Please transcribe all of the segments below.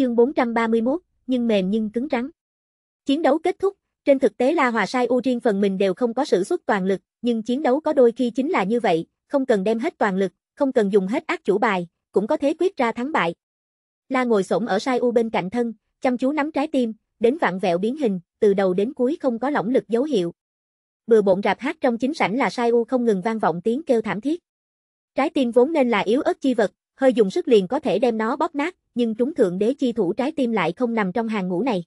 chương 431, nhưng mềm nhưng cứng rắn. Chiến đấu kết thúc, trên thực tế La Hòa Sai U riêng phần mình đều không có sử xuất toàn lực, nhưng chiến đấu có đôi khi chính là như vậy, không cần đem hết toàn lực, không cần dùng hết ác chủ bài, cũng có thế quyết ra thắng bại. La ngồi xổm ở Sai U bên cạnh thân, chăm chú nắm trái tim, đến vặn vẹo biến hình, từ đầu đến cuối không có lỏng lực dấu hiệu. Bừa bộn rạp hát trong chính sảnh là Sai U không ngừng vang vọng tiếng kêu thảm thiết. Trái tim vốn nên là yếu ớt chi vật, hơi dùng sức liền có thể đem nó bóp nát, nhưng chúng thượng đế chi thủ trái tim lại không nằm trong hàng ngũ này.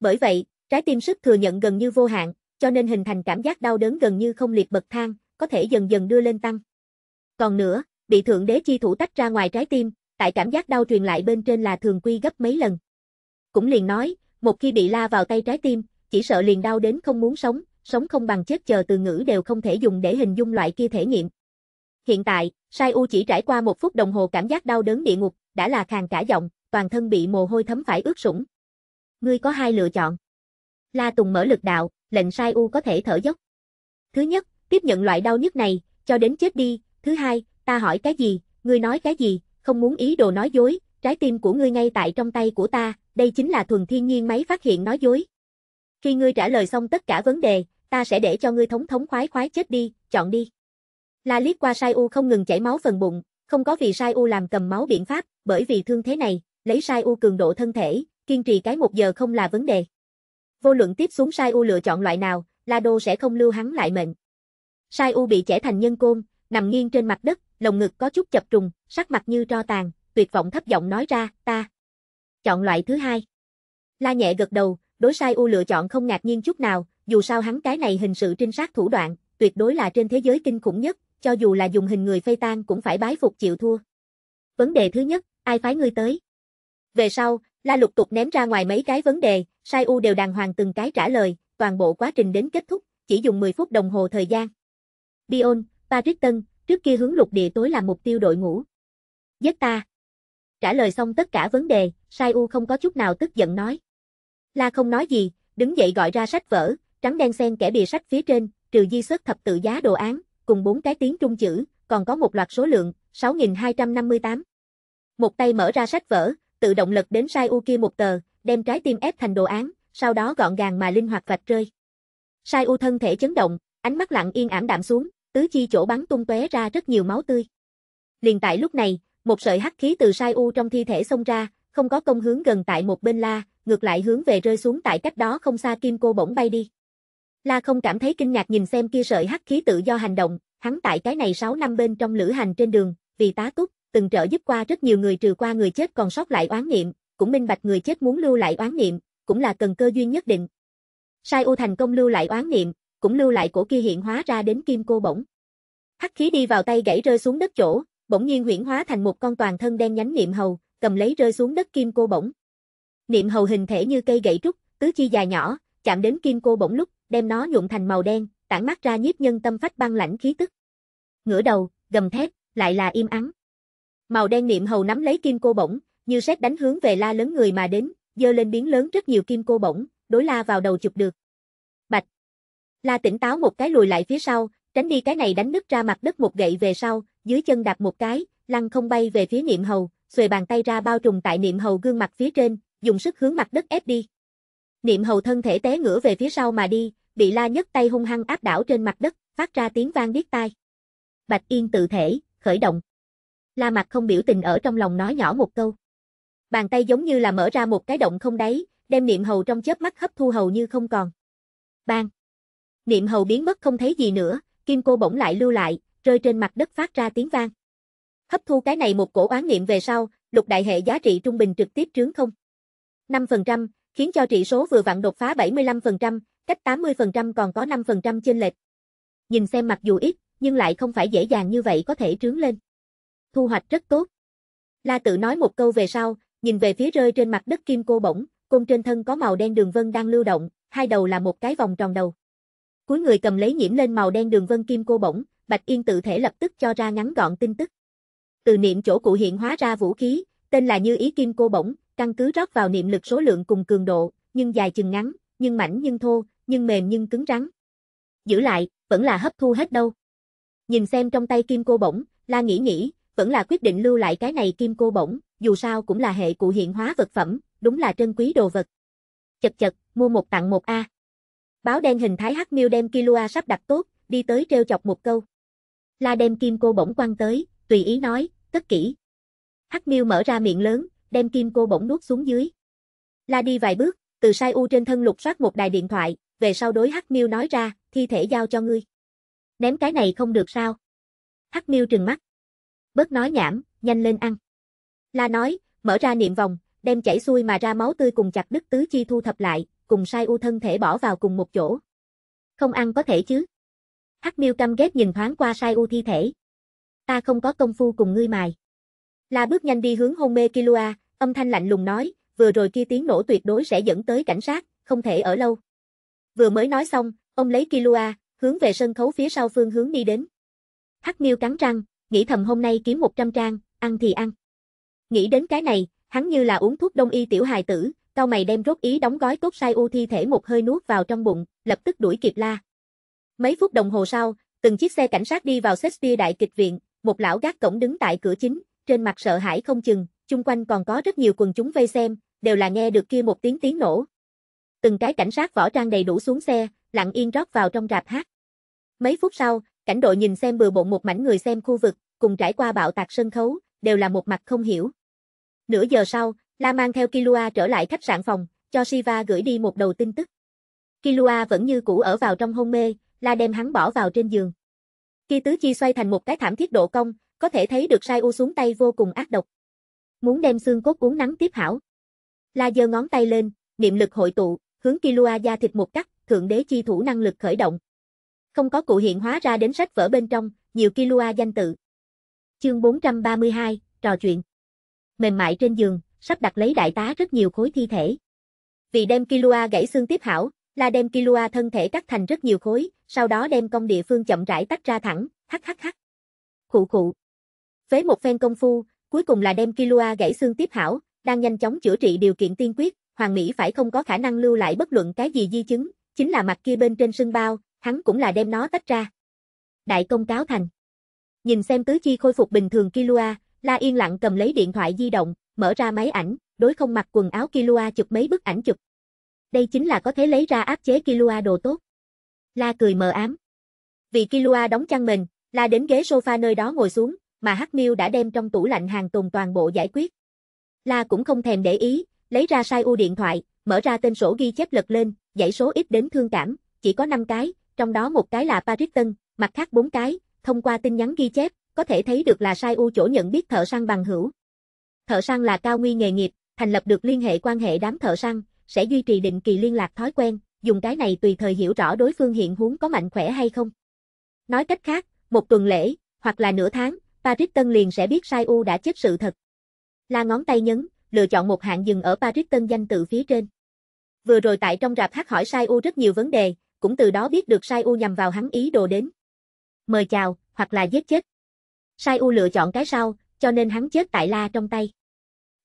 Bởi vậy, trái tim sức thừa nhận gần như vô hạn, cho nên hình thành cảm giác đau đớn gần như không liệt bậc thang, có thể dần dần đưa lên tăng. Còn nữa, bị thượng đế chi thủ tách ra ngoài trái tim, tại cảm giác đau truyền lại bên trên là thường quy gấp mấy lần. Cũng liền nói, một khi bị la vào tay trái tim, chỉ sợ liền đau đến không muốn sống, sống không bằng chết chờ từ ngữ đều không thể dùng để hình dung loại kia thể nghiệm. Hiện tại, Sai U chỉ trải qua một phút đồng hồ cảm giác đau đớn địa ngục, đã là khàn cả giọng, toàn thân bị mồ hôi thấm phải ướt sũng. Ngươi có hai lựa chọn. La Tùng mở lực đạo, lệnh Sai U có thể thở dốc. Thứ nhất, tiếp nhận loại đau nhức này, cho đến chết đi. Thứ hai, ta hỏi cái gì, ngươi nói cái gì, không muốn ý đồ nói dối, trái tim của ngươi ngay tại trong tay của ta, đây chính là thuần thiên nhiên máy phát hiện nói dối. Khi ngươi trả lời xong tất cả vấn đề, ta sẽ để cho ngươi thống thống khoái khoái chết đi, chọn đi. La liếc qua Sai U không ngừng chảy máu phần bụng, không có vì Sai U làm cầm máu biện pháp, bởi vì thương thế này, lấy Sai U cường độ thân thể, kiên trì cái một giờ không là vấn đề. Vô luận tiếp xuống Sai U lựa chọn loại nào, La Đô sẽ không lưu hắn lại mệnh. Sai U bị trẻ thành nhân côn, nằm nghiêng trên mặt đất, lồng ngực có chút chập trùng, sắc mặt như tro tàn, tuyệt vọng thấp giọng nói ra, ta. Chọn loại thứ hai. La nhẹ gật đầu, đối Sai U lựa chọn không ngạc nhiên chút nào, dù sao hắn cái này hình sự trinh sát thủ đoạn, tuyệt đối là trên thế giới kinh khủng nhất, cho dù là dùng hình người phây tan cũng phải bái phục chịu thua. Vấn đề thứ nhất, ai phái ngươi tới? Về sau, La lục tục ném ra ngoài mấy cái vấn đề, Sai U đều đàng hoàng từng cái trả lời, toàn bộ quá trình đến kết thúc, chỉ dùng 10 phút đồng hồ thời gian. bion, patrick Tân, trước kia hướng lục địa tối là mục tiêu đội ngũ. Giết ta. Trả lời xong tất cả vấn đề, Sai U không có chút nào tức giận nói. La không nói gì, đứng dậy gọi ra sách vở, trắng đen xen kẻ bìa sách phía trên, trừ di xuất thập tự giá đồ án, cùng bốn cái tiếng trung chữ, còn có một loạt số lượng, 6258. Một tay mở ra sách vở, tự động lật đến sai u kia một tờ, đem trái tim ép thành đồ án, sau đó gọn gàng mà linh hoạt vạch rơi. Sai u thân thể chấn động, ánh mắt lặng yên ảm đạm xuống, tứ chi chỗ bắn tung tóe ra rất nhiều máu tươi. Liền tại lúc này, một sợi hắc khí từ sai u trong thi thể xông ra, không có công hướng gần tại một bên la, ngược lại hướng về rơi xuống tại cách đó không xa kim cô bỗng bay đi. La không cảm thấy kinh ngạc nhìn xem kia sợi hắc khí tự do hành động, hắn tại cái này 6 năm bên trong lữ hành trên đường, vì tá túc, từng trợ giúp qua rất nhiều người trừ qua người chết còn sót lại oán niệm, cũng minh bạch người chết muốn lưu lại oán niệm, cũng là cần cơ duyên nhất định. Sai U thành công lưu lại oán niệm, cũng lưu lại cổ kia hiện hóa ra đến kim cô bổng. Hắc khí đi vào tay gãy rơi xuống đất chỗ, bỗng nhiên huyễn hóa thành một con toàn thân đen nhánh niệm hầu, cầm lấy rơi xuống đất kim cô bổng. Niệm hầu hình thể như cây gãy trúc, tứ chi dài nhỏ, chạm đến kim cô bổng lúc, đem nó nhuộm thành màu đen, tản mát ra nhiếp nhân tâm phách băng lãnh khí tức. Ngửa đầu, gầm thét, lại là im ắng. Màu đen niệm hầu nắm lấy kim cô bổng, như xét đánh hướng về la lớn người mà đến, dơ lên biến lớn rất nhiều kim cô bổng, đối la vào đầu chụp được. Bạch. La tỉnh táo một cái lùi lại phía sau, tránh đi cái này đánh nứt ra mặt đất một gậy về sau, dưới chân đạp một cái, lăn không bay về phía niệm hầu, xuề bàn tay ra bao trùm tại niệm hầu gương mặt phía trên, dùng sức hướng mặt đất ép đi. Niệm hầu thân thể té ngửa về phía sau mà đi, bị la nhất tay hung hăng áp đảo trên mặt đất, phát ra tiếng vang điếc tai. Bạch Yên tự thể, khởi động. La mặt không biểu tình ở trong lòng nói nhỏ một câu. Bàn tay giống như là mở ra một cái động không đáy, đem niệm hầu trong chớp mắt hấp thu hầu như không còn. Bang! Niệm hầu biến mất không thấy gì nữa, kim cô bỗng lại lưu lại, rơi trên mặt đất phát ra tiếng vang. Hấp thu cái này một cổ oán niệm về sau, lục đại hệ giá trị trung bình trực tiếp trướng không. 5%, khiến cho trị số vừa vặn đột phá 75%, cách 80% còn có 5% chênh lệch. Nhìn xem mặc dù ít, nhưng lại không phải dễ dàng như vậy có thể trướng lên. Thu hoạch rất tốt. La tự nói một câu về sau, nhìn về phía rơi trên mặt đất kim cô bổng, côn trên thân có màu đen đường vân đang lưu động, hai đầu là một cái vòng tròn đầu. Cuối người cầm lấy nhiễm lên màu đen đường vân kim cô bổng, Bạch Yên tự thể lập tức cho ra ngắn gọn tin tức. Từ niệm chỗ cụ hiện hóa ra vũ khí, tên là Như Ý Kim Cô Bổng, căn cứ rót vào niệm lực số lượng cùng cường độ, nhưng dài chừng ngắn, nhưng mảnh nhưng thô, nhưng mềm nhưng cứng rắn. Giữ lại, vẫn là hấp thu hết đâu. Nhìn xem trong tay kim cô bổng, La nghĩ nghĩ, vẫn là quyết định lưu lại cái này kim cô bổng, dù sao cũng là hệ cụ hiện hóa vật phẩm, đúng là trân quý đồ vật. Chật chật, mua một tặng một A. Báo đen hình thái hắc miêu đem Kilua sắp đặt tốt, đi tới treo chọc một câu. La đem kim cô bổng quăng tới, tùy ý nói, tất kỹ. Hắc miêu mở ra miệng lớn, đem kim cô bỗng nuốt xuống dưới. La đi vài bước, từ sai u trên thân lục soát một đài điện thoại, về sau đối Hắc Miêu nói ra, thi thể giao cho ngươi. Ném cái này không được sao? Hắc Miêu trừng mắt. Bớt nói nhảm, nhanh lên ăn. La nói, mở ra niệm vòng, đem chảy xuôi mà ra máu tươi cùng chặt đứt tứ chi thu thập lại, cùng sai u thân thể bỏ vào cùng một chỗ. Không ăn có thể chứ? Hắc Miêu căm ghét nhìn thoáng qua sai u thi thể. Ta không có công phu cùng ngươi mài. La bước nhanh đi hướng hôn mê Kilua, âm thanh lạnh lùng nói, vừa rồi kia tiếng nổ tuyệt đối sẽ dẫn tới cảnh sát, không thể ở lâu. Vừa mới nói xong, ông lấy Kilua, hướng về sân khấu phía sau phương hướng đi đến. Hắc Miêu cắn răng, nghĩ thầm hôm nay kiếm 100 trang, ăn thì ăn. Nghĩ đến cái này, hắn như là uống thuốc đông y tiểu hài tử, cao mày đem rốt ý đóng gói cốt sai u thi thể một hơi nuốt vào trong bụng, lập tức đuổi kịp la. Mấy phút đồng hồ sau, từng chiếc xe cảnh sát đi vào Shakespeare đại kịch viện, một lão gác cổng đứng tại cửa chính, trên mặt sợ hãi không chừng, chung quanh còn có rất nhiều quần chúng vây xem, đều là nghe được kia một tiếng tiếng nổ. Từng cái cảnh sát võ trang đầy đủ xuống xe, lặng yên rót vào trong rạp hát. Mấy phút sau, cảnh đội nhìn xem bừa bộn một mảnh người xem khu vực, cùng trải qua bạo tạc sân khấu, đều là một mặt không hiểu. Nửa giờ sau, La mang theo Kilua trở lại khách sạn phòng, cho Shiva gửi đi một đầu tin tức. Kilua vẫn như cũ ở vào trong hôn mê, La đem hắn bỏ vào trên giường. Khi tứ chi xoay thành một cái thảm thiết độ công. Có thể thấy được Sai U xuống tay vô cùng ác độc. Muốn đem xương cốt uống nắng tiếp hảo. La giơ ngón tay lên, niệm lực hội tụ, hướng Kilua da thịt một cắt, thượng đế chi thủ năng lực khởi động. Không có cụ hiện hóa ra đến sách vở bên trong, nhiều Kilua danh tự. Chương 432, trò chuyện. Mềm mại trên giường, sắp đặt lấy đại tá rất nhiều khối thi thể. Vì đem Kilua gãy xương tiếp hảo, là đem Kilua thân thể cắt thành rất nhiều khối, sau đó đem công địa phương chậm rãi tách ra thẳng, hắc hắc hắc. Khụ khụ. Với một phen công phu, cuối cùng là đem Kilua gãy xương tiếp hảo, đang nhanh chóng chữa trị điều kiện tiên quyết, Hoàng Mỹ phải không có khả năng lưu lại bất luận cái gì di chứng, chính là mặt kia bên trên sưng bao, hắn cũng là đem nó tách ra. Đại công cáo thành. Nhìn xem tứ chi khôi phục bình thường Kilua, La yên lặng cầm lấy điện thoại di động, mở ra máy ảnh, đối không mặc quần áo Kilua chụp mấy bức ảnh chụp. Đây chính là có thể lấy ra áp chế Kilua đồ tốt. La cười mờ ám. Vì Kilua đóng chăn mình, La đến ghế sofa nơi đó ngồi xuống, mà Hắc Miêu đã đem trong tủ lạnh hàng tồn toàn bộ giải quyết. La cũng không thèm để ý, lấy ra sai u điện thoại, mở ra tên sổ ghi chép lật lên, dãy số ít đến thương cảm, chỉ có 5 cái, trong đó một cái là Paris Tân, mặt khác bốn cái, thông qua tin nhắn ghi chép, có thể thấy được là sai u chỗ nhận biết thợ săn bằng hữu. Thợ săn là cao nguy nghề nghiệp, thành lập được liên hệ quan hệ đám thợ săn, sẽ duy trì định kỳ liên lạc thói quen, dùng cái này tùy thời hiểu rõ đối phương hiện huống có mạnh khỏe hay không. Nói cách khác, một tuần lễ, hoặc là nửa tháng, Paris Tân liền sẽ biết Sai U đã chết sự thật. La ngón tay nhấn, lựa chọn một hạng dừng ở Paris Tân danh tự phía trên. Vừa rồi tại trong rạp hát hỏi Sai U rất nhiều vấn đề, cũng từ đó biết được Sai U nhằm vào hắn ý đồ đến. Mời chào, hoặc là giết chết. Sai U lựa chọn cái sau, cho nên hắn chết tại La trong tay.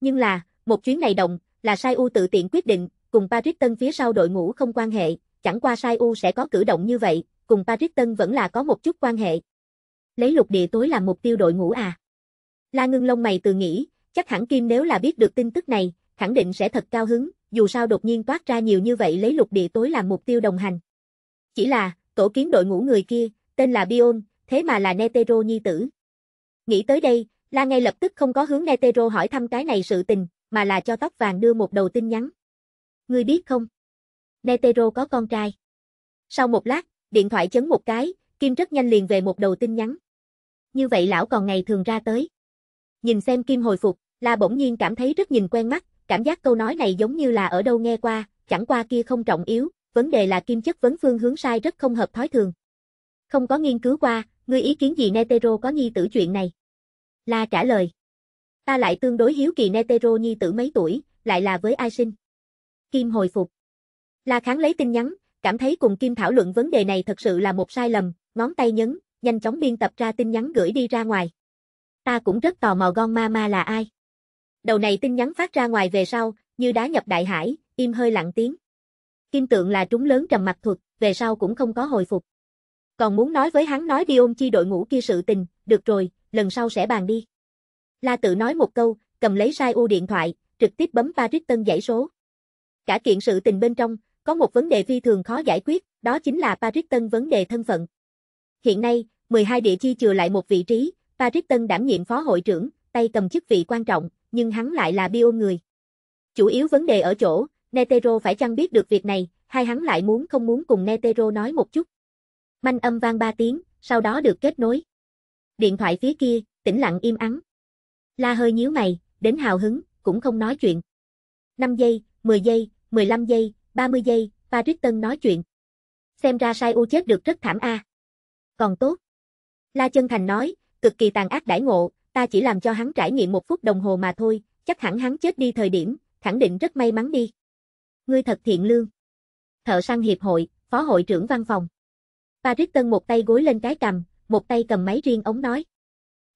Nhưng là, một chuyến này động, là Sai U tự tiện quyết định, cùng Patrick Tân phía sau đội ngũ không quan hệ, chẳng qua Sai U sẽ có cử động như vậy, cùng Patrick Tân vẫn là có một chút quan hệ lấy lục địa tối làm mục tiêu đội ngũ à. La ngưng lông mày từ nghĩ, chắc hẳn Kim nếu là biết được tin tức này, khẳng định sẽ thật cao hứng, dù sao đột nhiên toát ra nhiều như vậy lấy lục địa tối làm mục tiêu đồng hành. Chỉ là, tổ kiến đội ngũ người kia, tên là Bion, thế mà là Netero nhi tử. Nghĩ tới đây, La ngay lập tức không có hướng Netero hỏi thăm cái này sự tình, mà là cho tóc vàng đưa một đầu tin nhắn. Ngươi biết không? Netero có con trai. Sau một lát, điện thoại chấn một cái, Kim rất nhanh liền về một đầu tin nhắn như vậy lão còn ngày thường ra tới. Nhìn xem Kim hồi phục, La bỗng nhiên cảm thấy rất nhìn quen mắt, cảm giác câu nói này giống như là ở đâu nghe qua, chẳng qua kia không trọng yếu, vấn đề là Kim chất vấn phương hướng sai rất không hợp thói thường. Không có nghiên cứu qua, ngươi ý kiến gì Netero có nhi tử chuyện này? La trả lời. Ta lại tương đối hiếu kỳ Netero nhi tử mấy tuổi, lại là với ai sinh? Kim hồi phục. La kháng lấy tin nhắn, cảm thấy cùng Kim thảo luận vấn đề này thật sự là một sai lầm, ngón tay nhấn, nhanh chóng biên tập ra tin nhắn gửi đi ra ngoài. Ta cũng rất tò mò Gon Mama là ai. Đầu này tin nhắn phát ra ngoài về sau, như đá nhập đại hải, im hơi lặng tiếng. Kim tượng là trúng lớn trầm mặt thuật, về sau cũng không có hồi phục. Còn muốn nói với hắn nói đi ôm chi đội ngũ kia sự tình, được rồi, lần sau sẽ bàn đi. La tự nói một câu, cầm lấy sai u điện thoại, trực tiếp bấm Paris Tân giải số. Cả kiện sự tình bên trong, có một vấn đề phi thường khó giải quyết, đó chính là Paris Tân vấn đề thân phận. Hiện nay, 12 địa chi chừa lại một vị trí, Patrick Tân đảm nhiệm phó hội trưởng, tay cầm chức vị quan trọng, nhưng hắn lại là bio người. Chủ yếu vấn đề ở chỗ, Netero phải chăng biết được việc này, hay hắn lại muốn không muốn cùng Netero nói một chút. Manh âm vang ba tiếng, sau đó được kết nối. Điện thoại phía kia, tĩnh lặng im ắng. La hơi nhíu mày, đến hào hứng, cũng không nói chuyện. 5 giây, 10 giây, 15 giây, 30 giây, Patrick Tân nói chuyện. Xem ra sai u chết được rất thảm a. À. Còn tốt. La chân thành nói, cực kỳ tàn ác đãi ngộ, ta chỉ làm cho hắn trải nghiệm một phút đồng hồ mà thôi, chắc hẳn hắn chết đi thời điểm, khẳng định rất may mắn đi. Ngươi thật thiện lương. Thợ săn hiệp hội, phó hội trưởng văn phòng. Patrick Tân một tay gối lên cái cầm, một tay cầm máy riêng ống nói.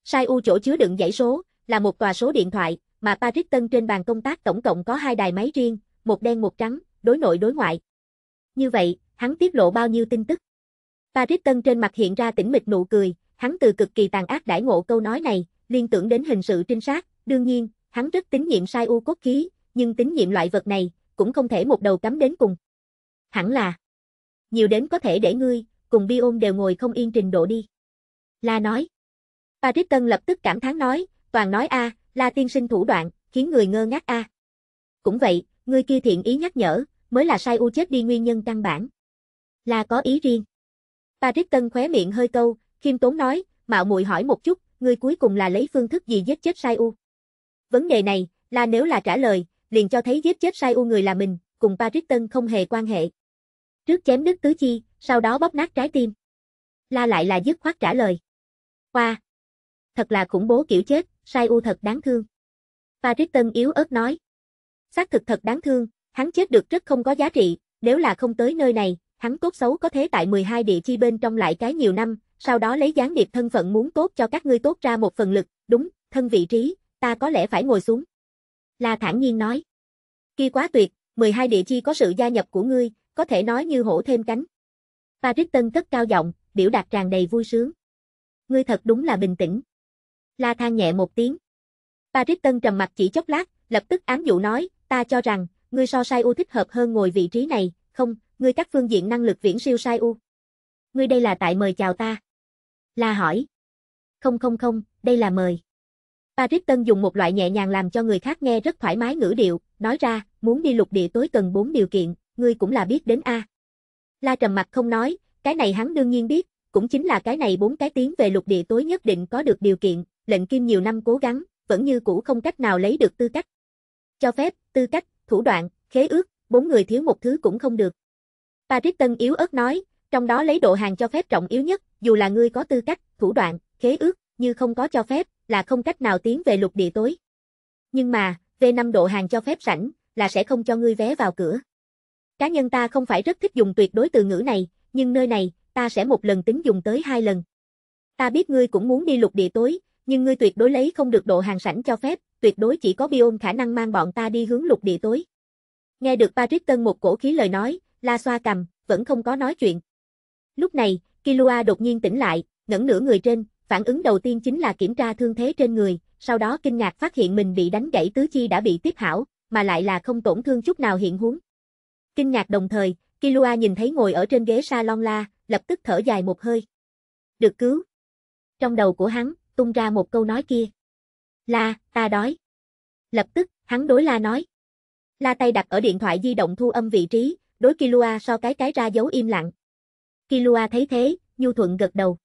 Sai u chỗ chứa đựng dãy số, là một tòa số điện thoại, mà Patrick Tân trên bàn công tác tổng cộng có hai đài máy riêng, một đen một trắng, đối nội đối ngoại. Như vậy, hắn tiết lộ bao nhiêu tin tức? Patrick Tân trên mặt hiện ra tỉnh mịch nụ cười, Hắn từ cực kỳ tàn ác đãi ngộ câu nói này, liên tưởng đến hình sự trinh sát, đương nhiên, hắn rất tín nhiệm sai u cốt khí, nhưng tín nhiệm loại vật này, cũng không thể một đầu cắm đến cùng. Hẳn là, nhiều đến có thể để ngươi, cùng bi ôm đều ngồi không yên trình độ đi. La nói. Paris Tân lập tức cảm thán nói, toàn nói a, à, La tiên sinh thủ đoạn, khiến người ngơ ngác a. À. Cũng vậy, ngươi kia thiện ý nhắc nhở, mới là sai u chết đi nguyên nhân căn bản. La có ý riêng. Paris Tân khóe miệng hơi câu, Kim Tốn nói, mạo muội hỏi một chút, ngươi cuối cùng là lấy phương thức gì giết chết Sai U? Vấn đề này, là nếu là trả lời, liền cho thấy giết chết Sai U người là mình, cùng Patrick Tân không hề quan hệ. Trước chém đứt tứ chi, sau đó bóp nát trái tim. La lại là dứt khoát trả lời. Qua. Thật là khủng bố kiểu chết, Sai U thật đáng thương. Patrick Tân yếu ớt nói. Xác thực thật đáng thương, hắn chết được rất không có giá trị, nếu là không tới nơi này, hắn tốt xấu có thế tại 12 địa chi bên trong lại cái nhiều năm, sau đó lấy gián điệp thân phận muốn tốt cho các ngươi tốt ra một phần lực, đúng, thân vị trí, ta có lẽ phải ngồi xuống. La thản nhiên nói. Kia quá tuyệt, 12 địa chi có sự gia nhập của ngươi, có thể nói như hổ thêm cánh. Paris Tân cất cao giọng, biểu đạt tràn đầy vui sướng. Ngươi thật đúng là bình tĩnh. La than nhẹ một tiếng. Paris Tân trầm mặt chỉ chốc lát, lập tức ám dụ nói, ta cho rằng, ngươi so sai u thích hợp hơn ngồi vị trí này, không, ngươi các phương diện năng lực viễn siêu sai u. Ngươi đây là tại mời chào ta la hỏi. Không không không, đây là mời. Patrick Tân dùng một loại nhẹ nhàng làm cho người khác nghe rất thoải mái ngữ điệu, nói ra, muốn đi lục địa tối cần bốn điều kiện, ngươi cũng là biết đến A. La trầm mặt không nói, cái này hắn đương nhiên biết, cũng chính là cái này bốn cái tiếng về lục địa tối nhất định có được điều kiện, lệnh kim nhiều năm cố gắng, vẫn như cũ không cách nào lấy được tư cách. Cho phép, tư cách, thủ đoạn, khế ước, bốn người thiếu một thứ cũng không được. Patrick Tân yếu ớt nói, trong đó lấy độ hàng cho phép trọng yếu nhất, dù là ngươi có tư cách, thủ đoạn, khế ước, như không có cho phép, là không cách nào tiến về lục địa tối. Nhưng mà, về năm độ hàng cho phép rảnh, là sẽ không cho ngươi vé vào cửa. Cá nhân ta không phải rất thích dùng tuyệt đối từ ngữ này, nhưng nơi này, ta sẽ một lần tính dùng tới hai lần. Ta biết ngươi cũng muốn đi lục địa tối, nhưng ngươi tuyệt đối lấy không được độ hàng sảnh cho phép, tuyệt đối chỉ có biôn khả năng mang bọn ta đi hướng lục địa tối. Nghe được Patrick Tân một cổ khí lời nói, La xoa cầm, vẫn không có nói chuyện. Lúc này, Kilua đột nhiên tỉnh lại, ngẩng nửa người trên, phản ứng đầu tiên chính là kiểm tra thương thế trên người, sau đó kinh ngạc phát hiện mình bị đánh gãy tứ chi đã bị tiếp hảo, mà lại là không tổn thương chút nào hiện huống. Kinh ngạc đồng thời, Kilua nhìn thấy ngồi ở trên ghế salon la, lập tức thở dài một hơi. Được cứu. Trong đầu của hắn, tung ra một câu nói kia. La, ta đói. Lập tức, hắn đối la nói. La tay đặt ở điện thoại di động thu âm vị trí, đối Kilua so cái cái ra dấu im lặng. Kilua thấy thế, nhu thuận gật đầu.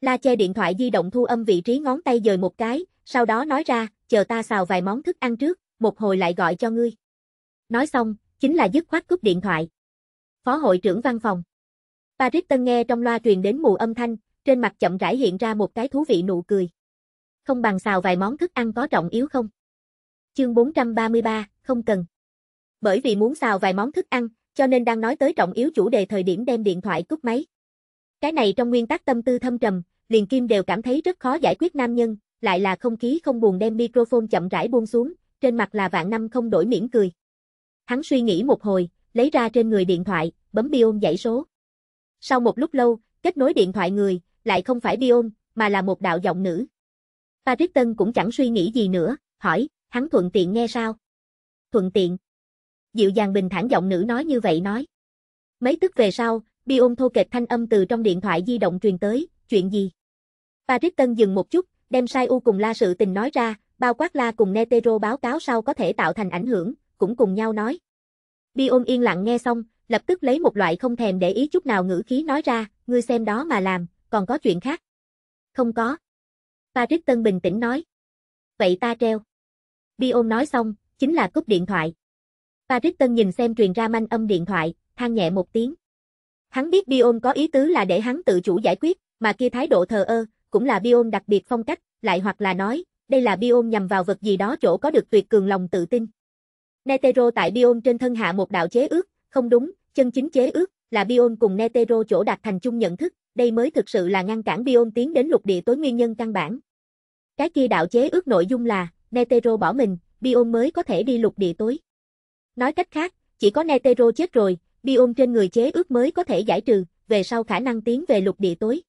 La che điện thoại di động thu âm vị trí ngón tay dời một cái, sau đó nói ra, chờ ta xào vài món thức ăn trước, một hồi lại gọi cho ngươi. Nói xong, chính là dứt khoát cúp điện thoại. Phó hội trưởng văn phòng. Paris Tân nghe trong loa truyền đến mù âm thanh, trên mặt chậm rãi hiện ra một cái thú vị nụ cười. Không bằng xào vài món thức ăn có trọng yếu không? Chương 433, không cần. Bởi vì muốn xào vài món thức ăn, cho nên đang nói tới trọng yếu chủ đề thời điểm đem điện thoại cúp máy. Cái này trong nguyên tắc tâm tư thâm trầm, liền kim đều cảm thấy rất khó giải quyết nam nhân, lại là không khí không buồn đem microphone chậm rãi buông xuống, trên mặt là vạn năm không đổi mỉm cười. Hắn suy nghĩ một hồi, lấy ra trên người điện thoại, bấm biôn dãy số. Sau một lúc lâu, kết nối điện thoại người, lại không phải biôn, mà là một đạo giọng nữ. Patrick Tân cũng chẳng suy nghĩ gì nữa, hỏi, hắn thuận tiện nghe sao? Thuận tiện dịu dàng bình thản giọng nữ nói như vậy nói. Mấy tức về sau, bi ôm thô kệch thanh âm từ trong điện thoại di động truyền tới, chuyện gì? Patrick Tân dừng một chút, đem sai u cùng la sự tình nói ra, bao quát la cùng Netero báo cáo sau có thể tạo thành ảnh hưởng, cũng cùng nhau nói. Bi yên lặng nghe xong, lập tức lấy một loại không thèm để ý chút nào ngữ khí nói ra, ngươi xem đó mà làm, còn có chuyện khác. Không có. Patrick Tân bình tĩnh nói. Vậy ta treo. Bi nói xong, chính là cúp điện thoại. Tân nhìn xem truyền ra manh âm điện thoại, than nhẹ một tiếng. Hắn biết Bion có ý tứ là để hắn tự chủ giải quyết, mà kia thái độ thờ ơ, cũng là Bion đặc biệt phong cách, lại hoặc là nói, đây là Bion nhằm vào vật gì đó chỗ có được tuyệt cường lòng tự tin. Netero tại Bion trên thân hạ một đạo chế ước, không đúng, chân chính chế ước, là Bion cùng Netero chỗ đạt thành chung nhận thức, đây mới thực sự là ngăn cản Bion tiến đến lục địa tối nguyên nhân căn bản. Cái kia đạo chế ước nội dung là, Netero bỏ mình, Bion mới có thể đi lục địa tối. Nói cách khác, chỉ có Netero chết rồi, biome trên người chế ước mới có thể giải trừ, về sau khả năng tiến về lục địa tối.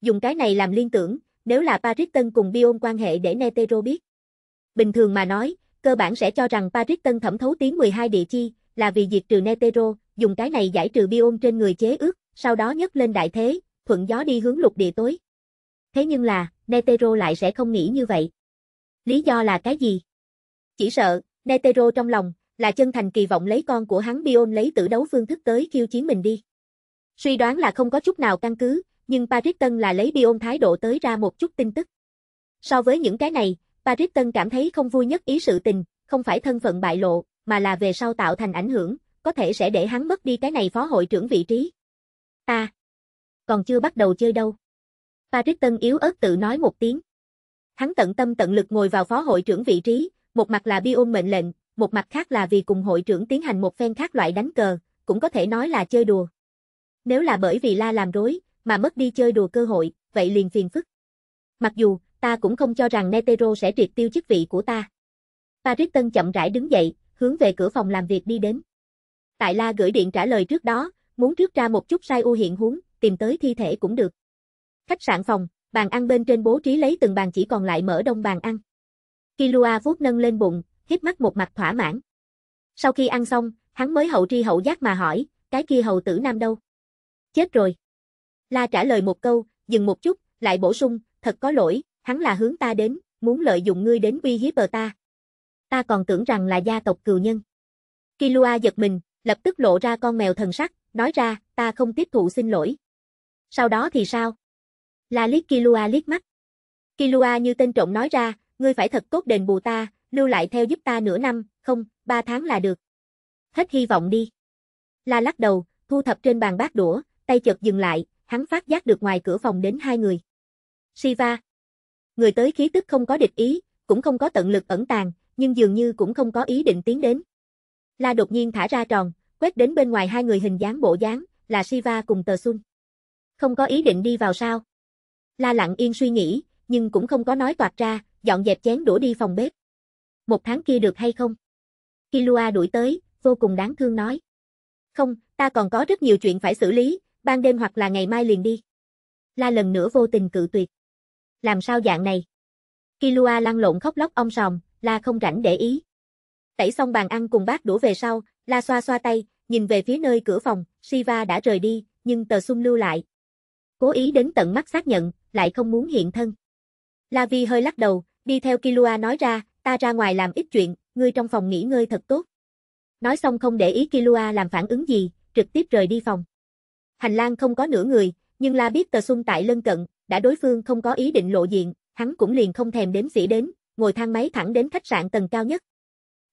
Dùng cái này làm liên tưởng, nếu là Paris Tân cùng biome quan hệ để Netero biết. Bình thường mà nói, cơ bản sẽ cho rằng Paris Tân thẩm thấu tiếng 12 địa chi, là vì diệt trừ Netero, dùng cái này giải trừ biome trên người chế ước, sau đó nhấc lên đại thế, thuận gió đi hướng lục địa tối. Thế nhưng là, Netero lại sẽ không nghĩ như vậy. Lý do là cái gì? Chỉ sợ, Netero trong lòng, là chân thành kỳ vọng lấy con của hắn Bion lấy tử đấu phương thức tới khiêu chiến mình đi. Suy đoán là không có chút nào căn cứ, nhưng Paris Tân là lấy Bion thái độ tới ra một chút tin tức. So với những cái này, Paris Tân cảm thấy không vui nhất ý sự tình, không phải thân phận bại lộ, mà là về sau tạo thành ảnh hưởng, có thể sẽ để hắn mất đi cái này phó hội trưởng vị trí. Ta à! còn chưa bắt đầu chơi đâu. Paris Tân yếu ớt tự nói một tiếng. Hắn tận tâm tận lực ngồi vào phó hội trưởng vị trí, một mặt là Bion mệnh lệnh, một mặt khác là vì cùng hội trưởng tiến hành một phen khác loại đánh cờ, cũng có thể nói là chơi đùa. Nếu là bởi vì la làm rối, mà mất đi chơi đùa cơ hội, vậy liền phiền phức. Mặc dù, ta cũng không cho rằng Netero sẽ triệt tiêu chức vị của ta. Paris Tân chậm rãi đứng dậy, hướng về cửa phòng làm việc đi đến. Tại La gửi điện trả lời trước đó, muốn trước ra một chút sai u hiện huống, tìm tới thi thể cũng được. Khách sạn phòng, bàn ăn bên trên bố trí lấy từng bàn chỉ còn lại mở đông bàn ăn. Kilua vuốt nâng lên bụng, híp mắt một mặt thỏa mãn. Sau khi ăn xong, hắn mới hậu tri hậu giác mà hỏi, cái kia hầu tử nam đâu? Chết rồi. La trả lời một câu, dừng một chút, lại bổ sung, thật có lỗi, hắn là hướng ta đến, muốn lợi dụng ngươi đến uy hiếp bờ ta. Ta còn tưởng rằng là gia tộc cừu nhân. Kilua giật mình, lập tức lộ ra con mèo thần sắc, nói ra, ta không tiếp thụ xin lỗi. Sau đó thì sao? La liếc Kilua liếc mắt. Kilua như tên trộm nói ra, ngươi phải thật tốt đền bù ta, lưu lại theo giúp ta nửa năm, không, ba tháng là được. Hết hy vọng đi. La lắc đầu, thu thập trên bàn bát đũa, tay chợt dừng lại, hắn phát giác được ngoài cửa phòng đến hai người. Shiva, Người tới khí tức không có địch ý, cũng không có tận lực ẩn tàng, nhưng dường như cũng không có ý định tiến đến. La đột nhiên thả ra tròn, quét đến bên ngoài hai người hình dáng bộ dáng, là Shiva cùng Tờ Sun. Không có ý định đi vào sao? La lặng yên suy nghĩ, nhưng cũng không có nói toạc ra, dọn dẹp chén đũa đi phòng bếp một tháng kia được hay không? Kilua đuổi tới, vô cùng đáng thương nói. Không, ta còn có rất nhiều chuyện phải xử lý, ban đêm hoặc là ngày mai liền đi. La lần nữa vô tình cự tuyệt. Làm sao dạng này? Kilua lăn lộn khóc lóc ong sòng, La không rảnh để ý. Tẩy xong bàn ăn cùng bác đũa về sau, La xoa xoa tay, nhìn về phía nơi cửa phòng, Shiva đã rời đi, nhưng tờ sung lưu lại. Cố ý đến tận mắt xác nhận, lại không muốn hiện thân. La Vi hơi lắc đầu, đi theo Kilua nói ra, ta ra ngoài làm ít chuyện, ngươi trong phòng nghỉ ngơi thật tốt. Nói xong không để ý Kilua làm phản ứng gì, trực tiếp rời đi phòng. Hành lang không có nửa người, nhưng La biết Tờ Xung tại lân cận, đã đối phương không có ý định lộ diện, hắn cũng liền không thèm đếm xỉa đến, ngồi thang máy thẳng đến khách sạn tầng cao nhất.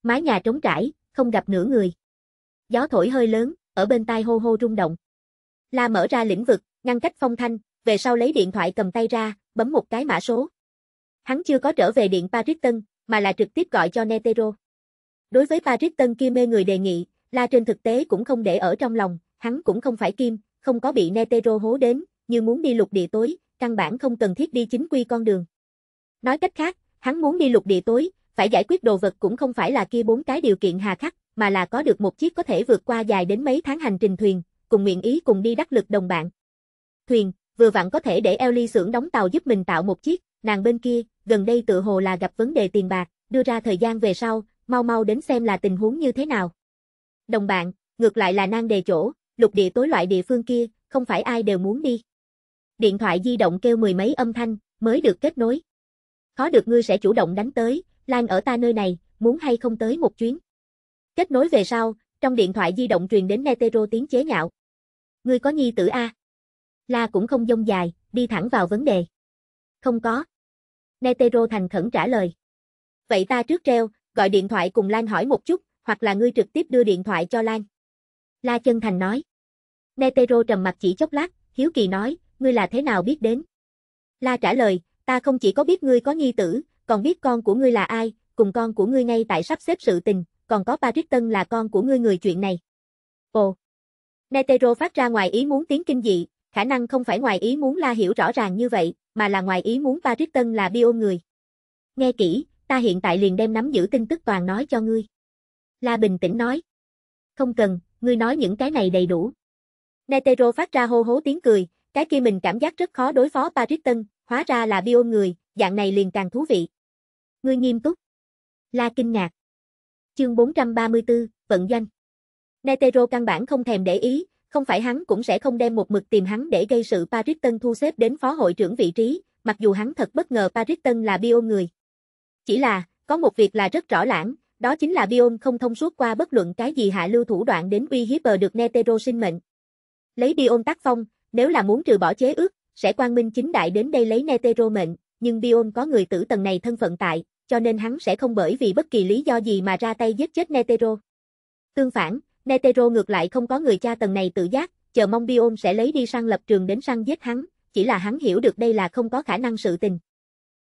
Mái nhà trống trải, không gặp nửa người. Gió thổi hơi lớn, ở bên tai hô hô rung động. La mở ra lĩnh vực, ngăn cách phong thanh, về sau lấy điện thoại cầm tay ra, bấm một cái mã số. Hắn chưa có trở về điện Paris Tân, mà là trực tiếp gọi cho Netero. Đối với Patrick Tân kia mê người đề nghị, La trên thực tế cũng không để ở trong lòng, hắn cũng không phải kim, không có bị Netero hố đến, như muốn đi lục địa tối, căn bản không cần thiết đi chính quy con đường. Nói cách khác, hắn muốn đi lục địa tối, phải giải quyết đồ vật cũng không phải là kia bốn cái điều kiện hà khắc, mà là có được một chiếc có thể vượt qua dài đến mấy tháng hành trình thuyền, cùng nguyện ý cùng đi đắc lực đồng bạn. Thuyền, vừa vặn có thể để Ellie xưởng đóng tàu giúp mình tạo một chiếc, nàng bên kia, gần đây tự hồ là gặp vấn đề tiền bạc, đưa ra thời gian về sau, mau mau đến xem là tình huống như thế nào. Đồng bạn, ngược lại là nang đề chỗ, lục địa tối loại địa phương kia, không phải ai đều muốn đi. Điện thoại di động kêu mười mấy âm thanh, mới được kết nối. Khó được ngươi sẽ chủ động đánh tới, Lan ở ta nơi này, muốn hay không tới một chuyến. Kết nối về sau, trong điện thoại di động truyền đến Netero tiếng chế nhạo. Ngươi có nhi tử A. La cũng không dông dài, đi thẳng vào vấn đề. Không có. Netero thành khẩn trả lời. Vậy ta trước treo, gọi điện thoại cùng Lan hỏi một chút, hoặc là ngươi trực tiếp đưa điện thoại cho Lan. La chân thành nói. Netero trầm mặt chỉ chốc lát, hiếu kỳ nói, ngươi là thế nào biết đến? La trả lời, ta không chỉ có biết ngươi có nghi tử, còn biết con của ngươi là ai, cùng con của ngươi ngay tại sắp xếp sự tình, còn có Patrick Tân là con của ngươi người chuyện này. Ồ! Netero phát ra ngoài ý muốn tiếng kinh dị, khả năng không phải ngoài ý muốn La Hiểu rõ ràng như vậy, mà là ngoài ý muốn Patrick Tân là bio người. Nghe kỹ, ta hiện tại liền đem nắm giữ tin tức toàn nói cho ngươi. La bình tĩnh nói. Không cần, ngươi nói những cái này đầy đủ. Netero phát ra hô hố tiếng cười, cái kia mình cảm giác rất khó đối phó Patrick Tân, hóa ra là bio người, dạng này liền càng thú vị. Ngươi nghiêm túc. La kinh ngạc. Chương 434, vận doanh. Netero căn bản không thèm để ý, không phải hắn cũng sẽ không đem một mực tìm hắn để gây sự Tân thu xếp đến phó hội trưởng vị trí, mặc dù hắn thật bất ngờ Tân là biôn người. Chỉ là, có một việc là rất rõ lãng, đó chính là biôn không thông suốt qua bất luận cái gì hạ lưu thủ đoạn đến uy hiếp bờ được Netero sinh mệnh. Lấy biôn tác phong, nếu là muốn trừ bỏ chế ước, sẽ quan minh chính đại đến đây lấy Netero mệnh, nhưng biôn có người tử tần này thân phận tại, cho nên hắn sẽ không bởi vì bất kỳ lý do gì mà ra tay giết chết Netero. Tương phản, Netero ngược lại không có người cha tầng này tự giác, chờ mong Bion sẽ lấy đi sang lập trường đến sang giết hắn, chỉ là hắn hiểu được đây là không có khả năng sự tình.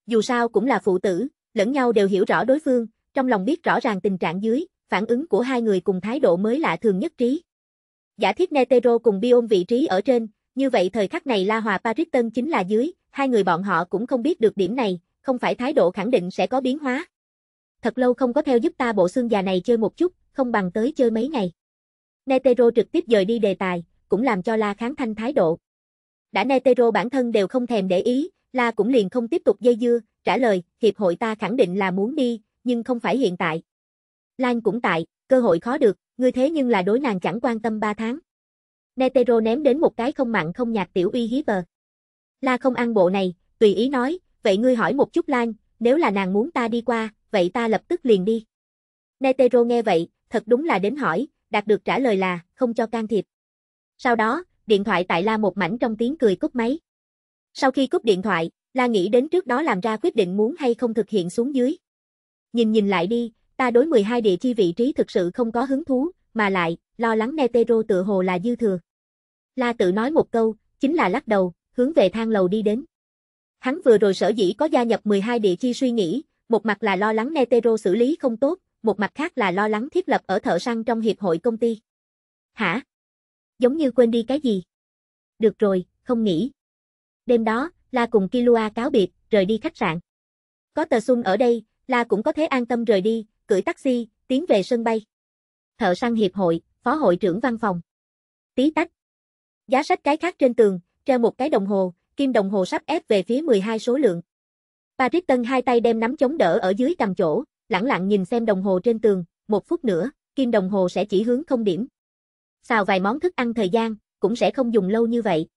Dù sao cũng là phụ tử, lẫn nhau đều hiểu rõ đối phương, trong lòng biết rõ ràng tình trạng dưới, phản ứng của hai người cùng thái độ mới lạ thường nhất trí. Giả thiết Netero cùng Bion vị trí ở trên, như vậy thời khắc này La Hòa Pariston chính là dưới, hai người bọn họ cũng không biết được điểm này, không phải thái độ khẳng định sẽ có biến hóa. Thật lâu không có theo giúp ta bộ xương già này chơi một chút, không bằng tới chơi mấy ngày. Netero trực tiếp dời đi đề tài, cũng làm cho La Kháng Thanh thái độ. Đã Netero bản thân đều không thèm để ý, La cũng liền không tiếp tục dây dưa, trả lời, hiệp hội ta khẳng định là muốn đi, nhưng không phải hiện tại. Lan cũng tại, cơ hội khó được, ngươi thế nhưng là đối nàng chẳng quan tâm 3 tháng. Netero ném đến một cái không mặn không nhạt tiểu uy hiếp vờ. La không ăn bộ này, tùy ý nói, vậy ngươi hỏi một chút Lan, nếu là nàng muốn ta đi qua, vậy ta lập tức liền đi. Netero nghe vậy, thật đúng là đến hỏi, đạt được trả lời là không cho can thiệp. Sau đó, điện thoại tại La một mảnh trong tiếng cười cúp máy. Sau khi cúp điện thoại, La nghĩ đến trước đó làm ra quyết định muốn hay không thực hiện xuống dưới. Nhìn nhìn lại đi, ta đối 12 địa chi vị trí thực sự không có hứng thú, mà lại, lo lắng Netero tự hồ là dư thừa. La tự nói một câu, chính là lắc đầu, hướng về thang lầu đi đến. Hắn vừa rồi sở dĩ có gia nhập 12 địa chi suy nghĩ, một mặt là lo lắng Netero xử lý không tốt, một mặt khác là lo lắng thiết lập ở thợ săn trong hiệp hội công ty. Hả? Giống như quên đi cái gì? Được rồi, không nghĩ. Đêm đó, La cùng Kilua cáo biệt, rời đi khách sạn. Có tờ xuân ở đây, La cũng có thể an tâm rời đi, cưỡi taxi, tiến về sân bay. Thợ săn hiệp hội, phó hội trưởng văn phòng. Tí tách. Giá sách cái khác trên tường, treo một cái đồng hồ, kim đồng hồ sắp ép về phía 12 số lượng. Patrick Tân hai tay đem nắm chống đỡ ở dưới cầm chỗ, lẳng lặng nhìn xem đồng hồ trên tường, một phút nữa, kim đồng hồ sẽ chỉ hướng không điểm. Xào vài món thức ăn thời gian, cũng sẽ không dùng lâu như vậy.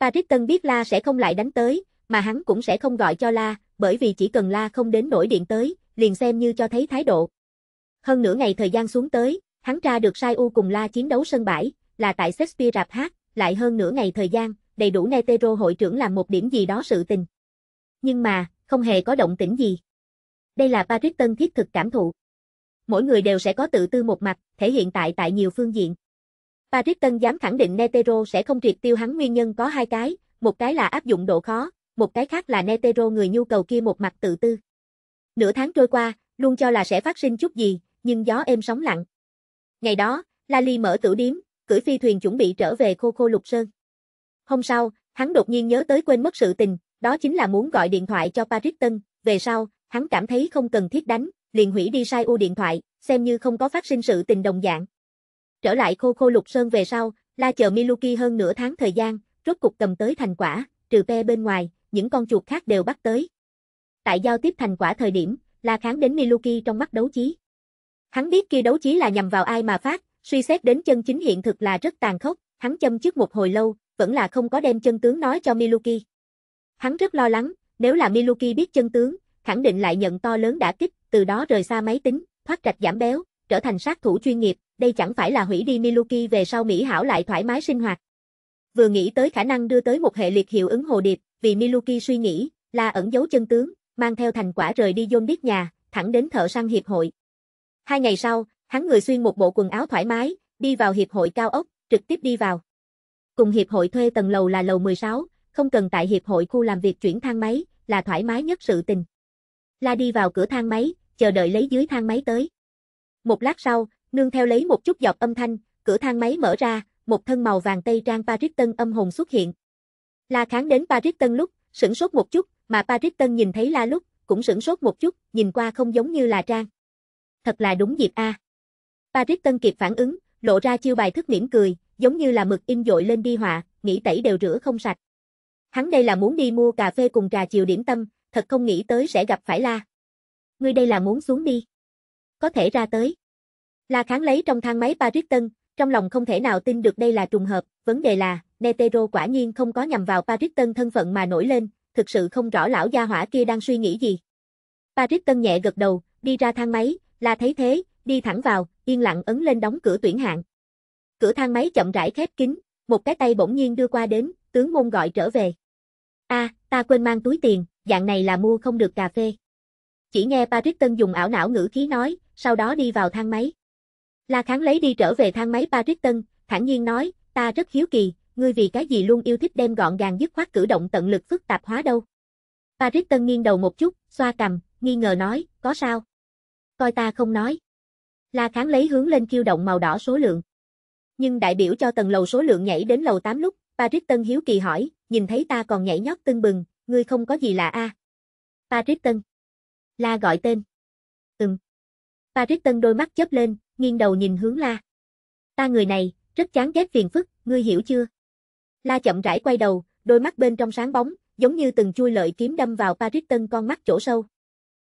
Patrick Tân biết La sẽ không lại đánh tới, mà hắn cũng sẽ không gọi cho La, bởi vì chỉ cần La không đến nổi điện tới, liền xem như cho thấy thái độ. Hơn nửa ngày thời gian xuống tới, hắn tra được Sai U cùng La chiến đấu sân bãi, là tại Shakespeare rạp hát, lại hơn nửa ngày thời gian, đầy đủ Netero hội trưởng làm một điểm gì đó sự tình. Nhưng mà, không hề có động tĩnh gì đây là Patrick Tân thiết thực cảm thụ. Mỗi người đều sẽ có tự tư một mặt, thể hiện tại tại nhiều phương diện. Patrick Tân dám khẳng định Netero sẽ không triệt tiêu hắn nguyên nhân có hai cái, một cái là áp dụng độ khó, một cái khác là Netero người nhu cầu kia một mặt tự tư. Nửa tháng trôi qua, luôn cho là sẽ phát sinh chút gì, nhưng gió êm sóng lặng. Ngày đó, Lali mở tử điếm, cưỡi phi thuyền chuẩn bị trở về Khô Khô Lục Sơn. Hôm sau, hắn đột nhiên nhớ tới quên mất sự tình, đó chính là muốn gọi điện thoại cho Patrick Tân, về sau, hắn cảm thấy không cần thiết đánh, liền hủy đi sai u điện thoại, xem như không có phát sinh sự tình đồng dạng. Trở lại khô khô lục sơn về sau, la chờ Miluki hơn nửa tháng thời gian, rốt cục cầm tới thành quả, trừ pe bên ngoài, những con chuột khác đều bắt tới. Tại giao tiếp thành quả thời điểm, la kháng đến Miluki trong mắt đấu chí. Hắn biết kia đấu chí là nhằm vào ai mà phát, suy xét đến chân chính hiện thực là rất tàn khốc, hắn châm trước một hồi lâu, vẫn là không có đem chân tướng nói cho Miluki. Hắn rất lo lắng, nếu là Miluki biết chân tướng, khẳng định lại nhận to lớn đã kích, từ đó rời xa máy tính, thoát trạch giảm béo, trở thành sát thủ chuyên nghiệp, đây chẳng phải là hủy đi Miluki về sau Mỹ Hảo lại thoải mái sinh hoạt. Vừa nghĩ tới khả năng đưa tới một hệ liệt hiệu ứng hồ điệp, vì Miluki suy nghĩ, là ẩn giấu chân tướng, mang theo thành quả rời đi dôn biết nhà, thẳng đến thợ săn hiệp hội. Hai ngày sau, hắn người xuyên một bộ quần áo thoải mái, đi vào hiệp hội cao ốc, trực tiếp đi vào. Cùng hiệp hội thuê tầng lầu là lầu 16, không cần tại hiệp hội khu làm việc chuyển thang máy, là thoải mái nhất sự tình la đi vào cửa thang máy, chờ đợi lấy dưới thang máy tới. Một lát sau, nương theo lấy một chút giọt âm thanh, cửa thang máy mở ra, một thân màu vàng tây trang Paris Tân âm hồn xuất hiện. La kháng đến Paris Tân lúc, sửng sốt một chút, mà Paris Tân nhìn thấy La lúc, cũng sửng sốt một chút, nhìn qua không giống như là trang. Thật là đúng dịp a. À. Paris Tân kịp phản ứng, lộ ra chiêu bài thức mỉm cười, giống như là mực in dội lên đi họa, nghĩ tẩy đều rửa không sạch. Hắn đây là muốn đi mua cà phê cùng trà chiều điểm tâm, thật không nghĩ tới sẽ gặp phải La. Ngươi đây là muốn xuống đi. Có thể ra tới. La kháng lấy trong thang máy Paris Tân, trong lòng không thể nào tin được đây là trùng hợp, vấn đề là, Netero quả nhiên không có nhằm vào Paris Tân thân phận mà nổi lên, thực sự không rõ lão gia hỏa kia đang suy nghĩ gì. Paris Tân nhẹ gật đầu, đi ra thang máy, La thấy thế, đi thẳng vào, yên lặng ấn lên đóng cửa tuyển hạng. Cửa thang máy chậm rãi khép kín, một cái tay bỗng nhiên đưa qua đến, tướng môn gọi trở về. A, ta quên mang túi tiền, dạng này là mua không được cà phê. Chỉ nghe Patrick Tân dùng ảo não ngữ khí nói, sau đó đi vào thang máy. La Kháng lấy đi trở về thang máy Patrick Tân, thản nhiên nói, ta rất hiếu kỳ, ngươi vì cái gì luôn yêu thích đem gọn gàng dứt khoát cử động tận lực phức tạp hóa đâu. patrick Tân nghiêng đầu một chút, xoa cầm, nghi ngờ nói, có sao? Coi ta không nói. La Kháng lấy hướng lên kêu động màu đỏ số lượng. Nhưng đại biểu cho tầng lầu số lượng nhảy đến lầu 8 lúc, patrick Tân hiếu kỳ hỏi, nhìn thấy ta còn nhảy nhót tưng bừng, Ngươi không có gì lạ a. À? Patrick Tân. La gọi tên. Ừm. Patrick Tân đôi mắt chớp lên, nghiêng đầu nhìn hướng La. Ta người này, rất chán ghét phiền phức, ngươi hiểu chưa? La chậm rãi quay đầu, đôi mắt bên trong sáng bóng, giống như từng chui lợi kiếm đâm vào Patrick Tân con mắt chỗ sâu.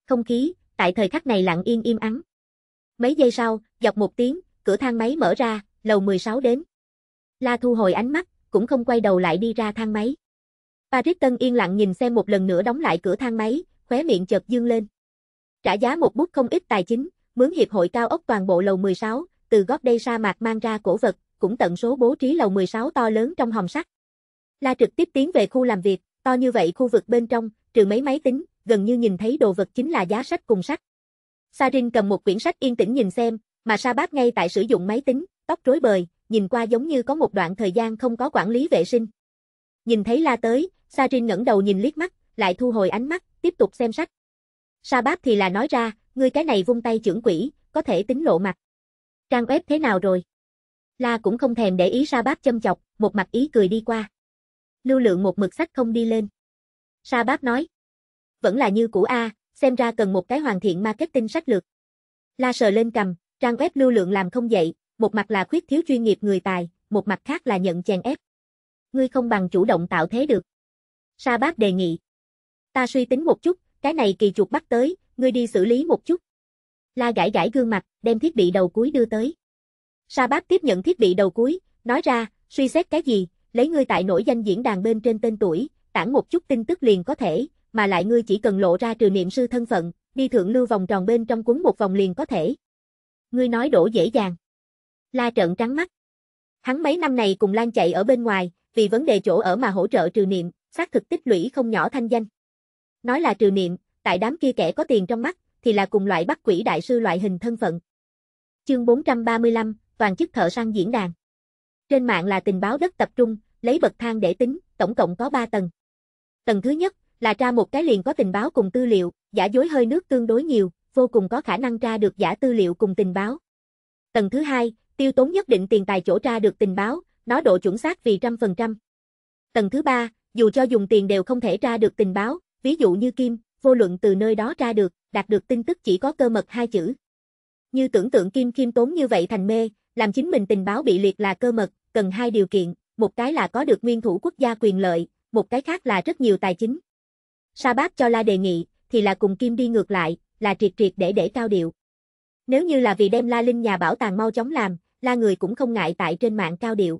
Không khí, tại thời khắc này lặng yên im ắng. Mấy giây sau, dọc một tiếng, cửa thang máy mở ra, lầu 16 đến. La thu hồi ánh mắt, cũng không quay đầu lại đi ra thang máy. Paris Tân yên lặng nhìn xem một lần nữa đóng lại cửa thang máy, khóe miệng chợt dương lên. Trả giá một bút không ít tài chính, mướn hiệp hội cao ốc toàn bộ lầu 16, từ góp đây sa mạc mang ra cổ vật, cũng tận số bố trí lầu 16 to lớn trong hòm sắt. La trực tiếp tiến về khu làm việc, to như vậy khu vực bên trong, trừ mấy máy tính, gần như nhìn thấy đồ vật chính là giá sách cùng sách. Sarin cầm một quyển sách yên tĩnh nhìn xem, mà Sa Bát ngay tại sử dụng máy tính, tóc rối bời, nhìn qua giống như có một đoạn thời gian không có quản lý vệ sinh. Nhìn thấy La tới, Sarin ngẩng đầu nhìn liếc mắt, lại thu hồi ánh mắt, tiếp tục xem sách. Sabab thì là nói ra, ngươi cái này vung tay trưởng quỷ, có thể tính lộ mặt. Trang web thế nào rồi? La cũng không thèm để ý Sabab châm chọc, một mặt ý cười đi qua. Lưu lượng một mực sách không đi lên. Sabab nói. Vẫn là như cũ A, xem ra cần một cái hoàn thiện marketing sách lược. La sờ lên cầm, trang web lưu lượng làm không dậy, một mặt là khuyết thiếu chuyên nghiệp người tài, một mặt khác là nhận chèn ép. Ngươi không bằng chủ động tạo thế được. Sa bác đề nghị. Ta suy tính một chút, cái này kỳ chuột bắt tới, ngươi đi xử lý một chút. La gãi gãi gương mặt, đem thiết bị đầu cuối đưa tới. Sa bác tiếp nhận thiết bị đầu cuối, nói ra, suy xét cái gì, lấy ngươi tại nổi danh diễn đàn bên trên tên tuổi, tản một chút tin tức liền có thể, mà lại ngươi chỉ cần lộ ra trừ niệm sư thân phận, đi thượng lưu vòng tròn bên trong cuốn một vòng liền có thể. Ngươi nói đổ dễ dàng. La trợn trắng mắt. Hắn mấy năm này cùng Lan chạy ở bên ngoài, vì vấn đề chỗ ở mà hỗ trợ trừ niệm, xác thực tích lũy không nhỏ thanh danh. Nói là trừ niệm, tại đám kia kẻ có tiền trong mắt, thì là cùng loại bắt quỷ đại sư loại hình thân phận. Chương 435, toàn chức thợ săn diễn đàn. Trên mạng là tình báo đất tập trung, lấy bậc thang để tính, tổng cộng có 3 tầng. Tầng thứ nhất là tra một cái liền có tình báo cùng tư liệu, giả dối hơi nước tương đối nhiều, vô cùng có khả năng tra được giả tư liệu cùng tình báo. Tầng thứ hai, tiêu tốn nhất định tiền tài chỗ tra được tình báo, nó độ chuẩn xác vì trăm phần trăm. Tầng thứ ba dù cho dùng tiền đều không thể ra được tình báo, ví dụ như kim, vô luận từ nơi đó ra được, đạt được tin tức chỉ có cơ mật hai chữ. Như tưởng tượng kim kim tốn như vậy thành mê, làm chính mình tình báo bị liệt là cơ mật, cần hai điều kiện, một cái là có được nguyên thủ quốc gia quyền lợi, một cái khác là rất nhiều tài chính. Sa bác cho La đề nghị, thì là cùng kim đi ngược lại, là triệt triệt để để cao điệu. Nếu như là vì đem La Linh nhà bảo tàng mau chóng làm, La người cũng không ngại tại trên mạng cao điệu.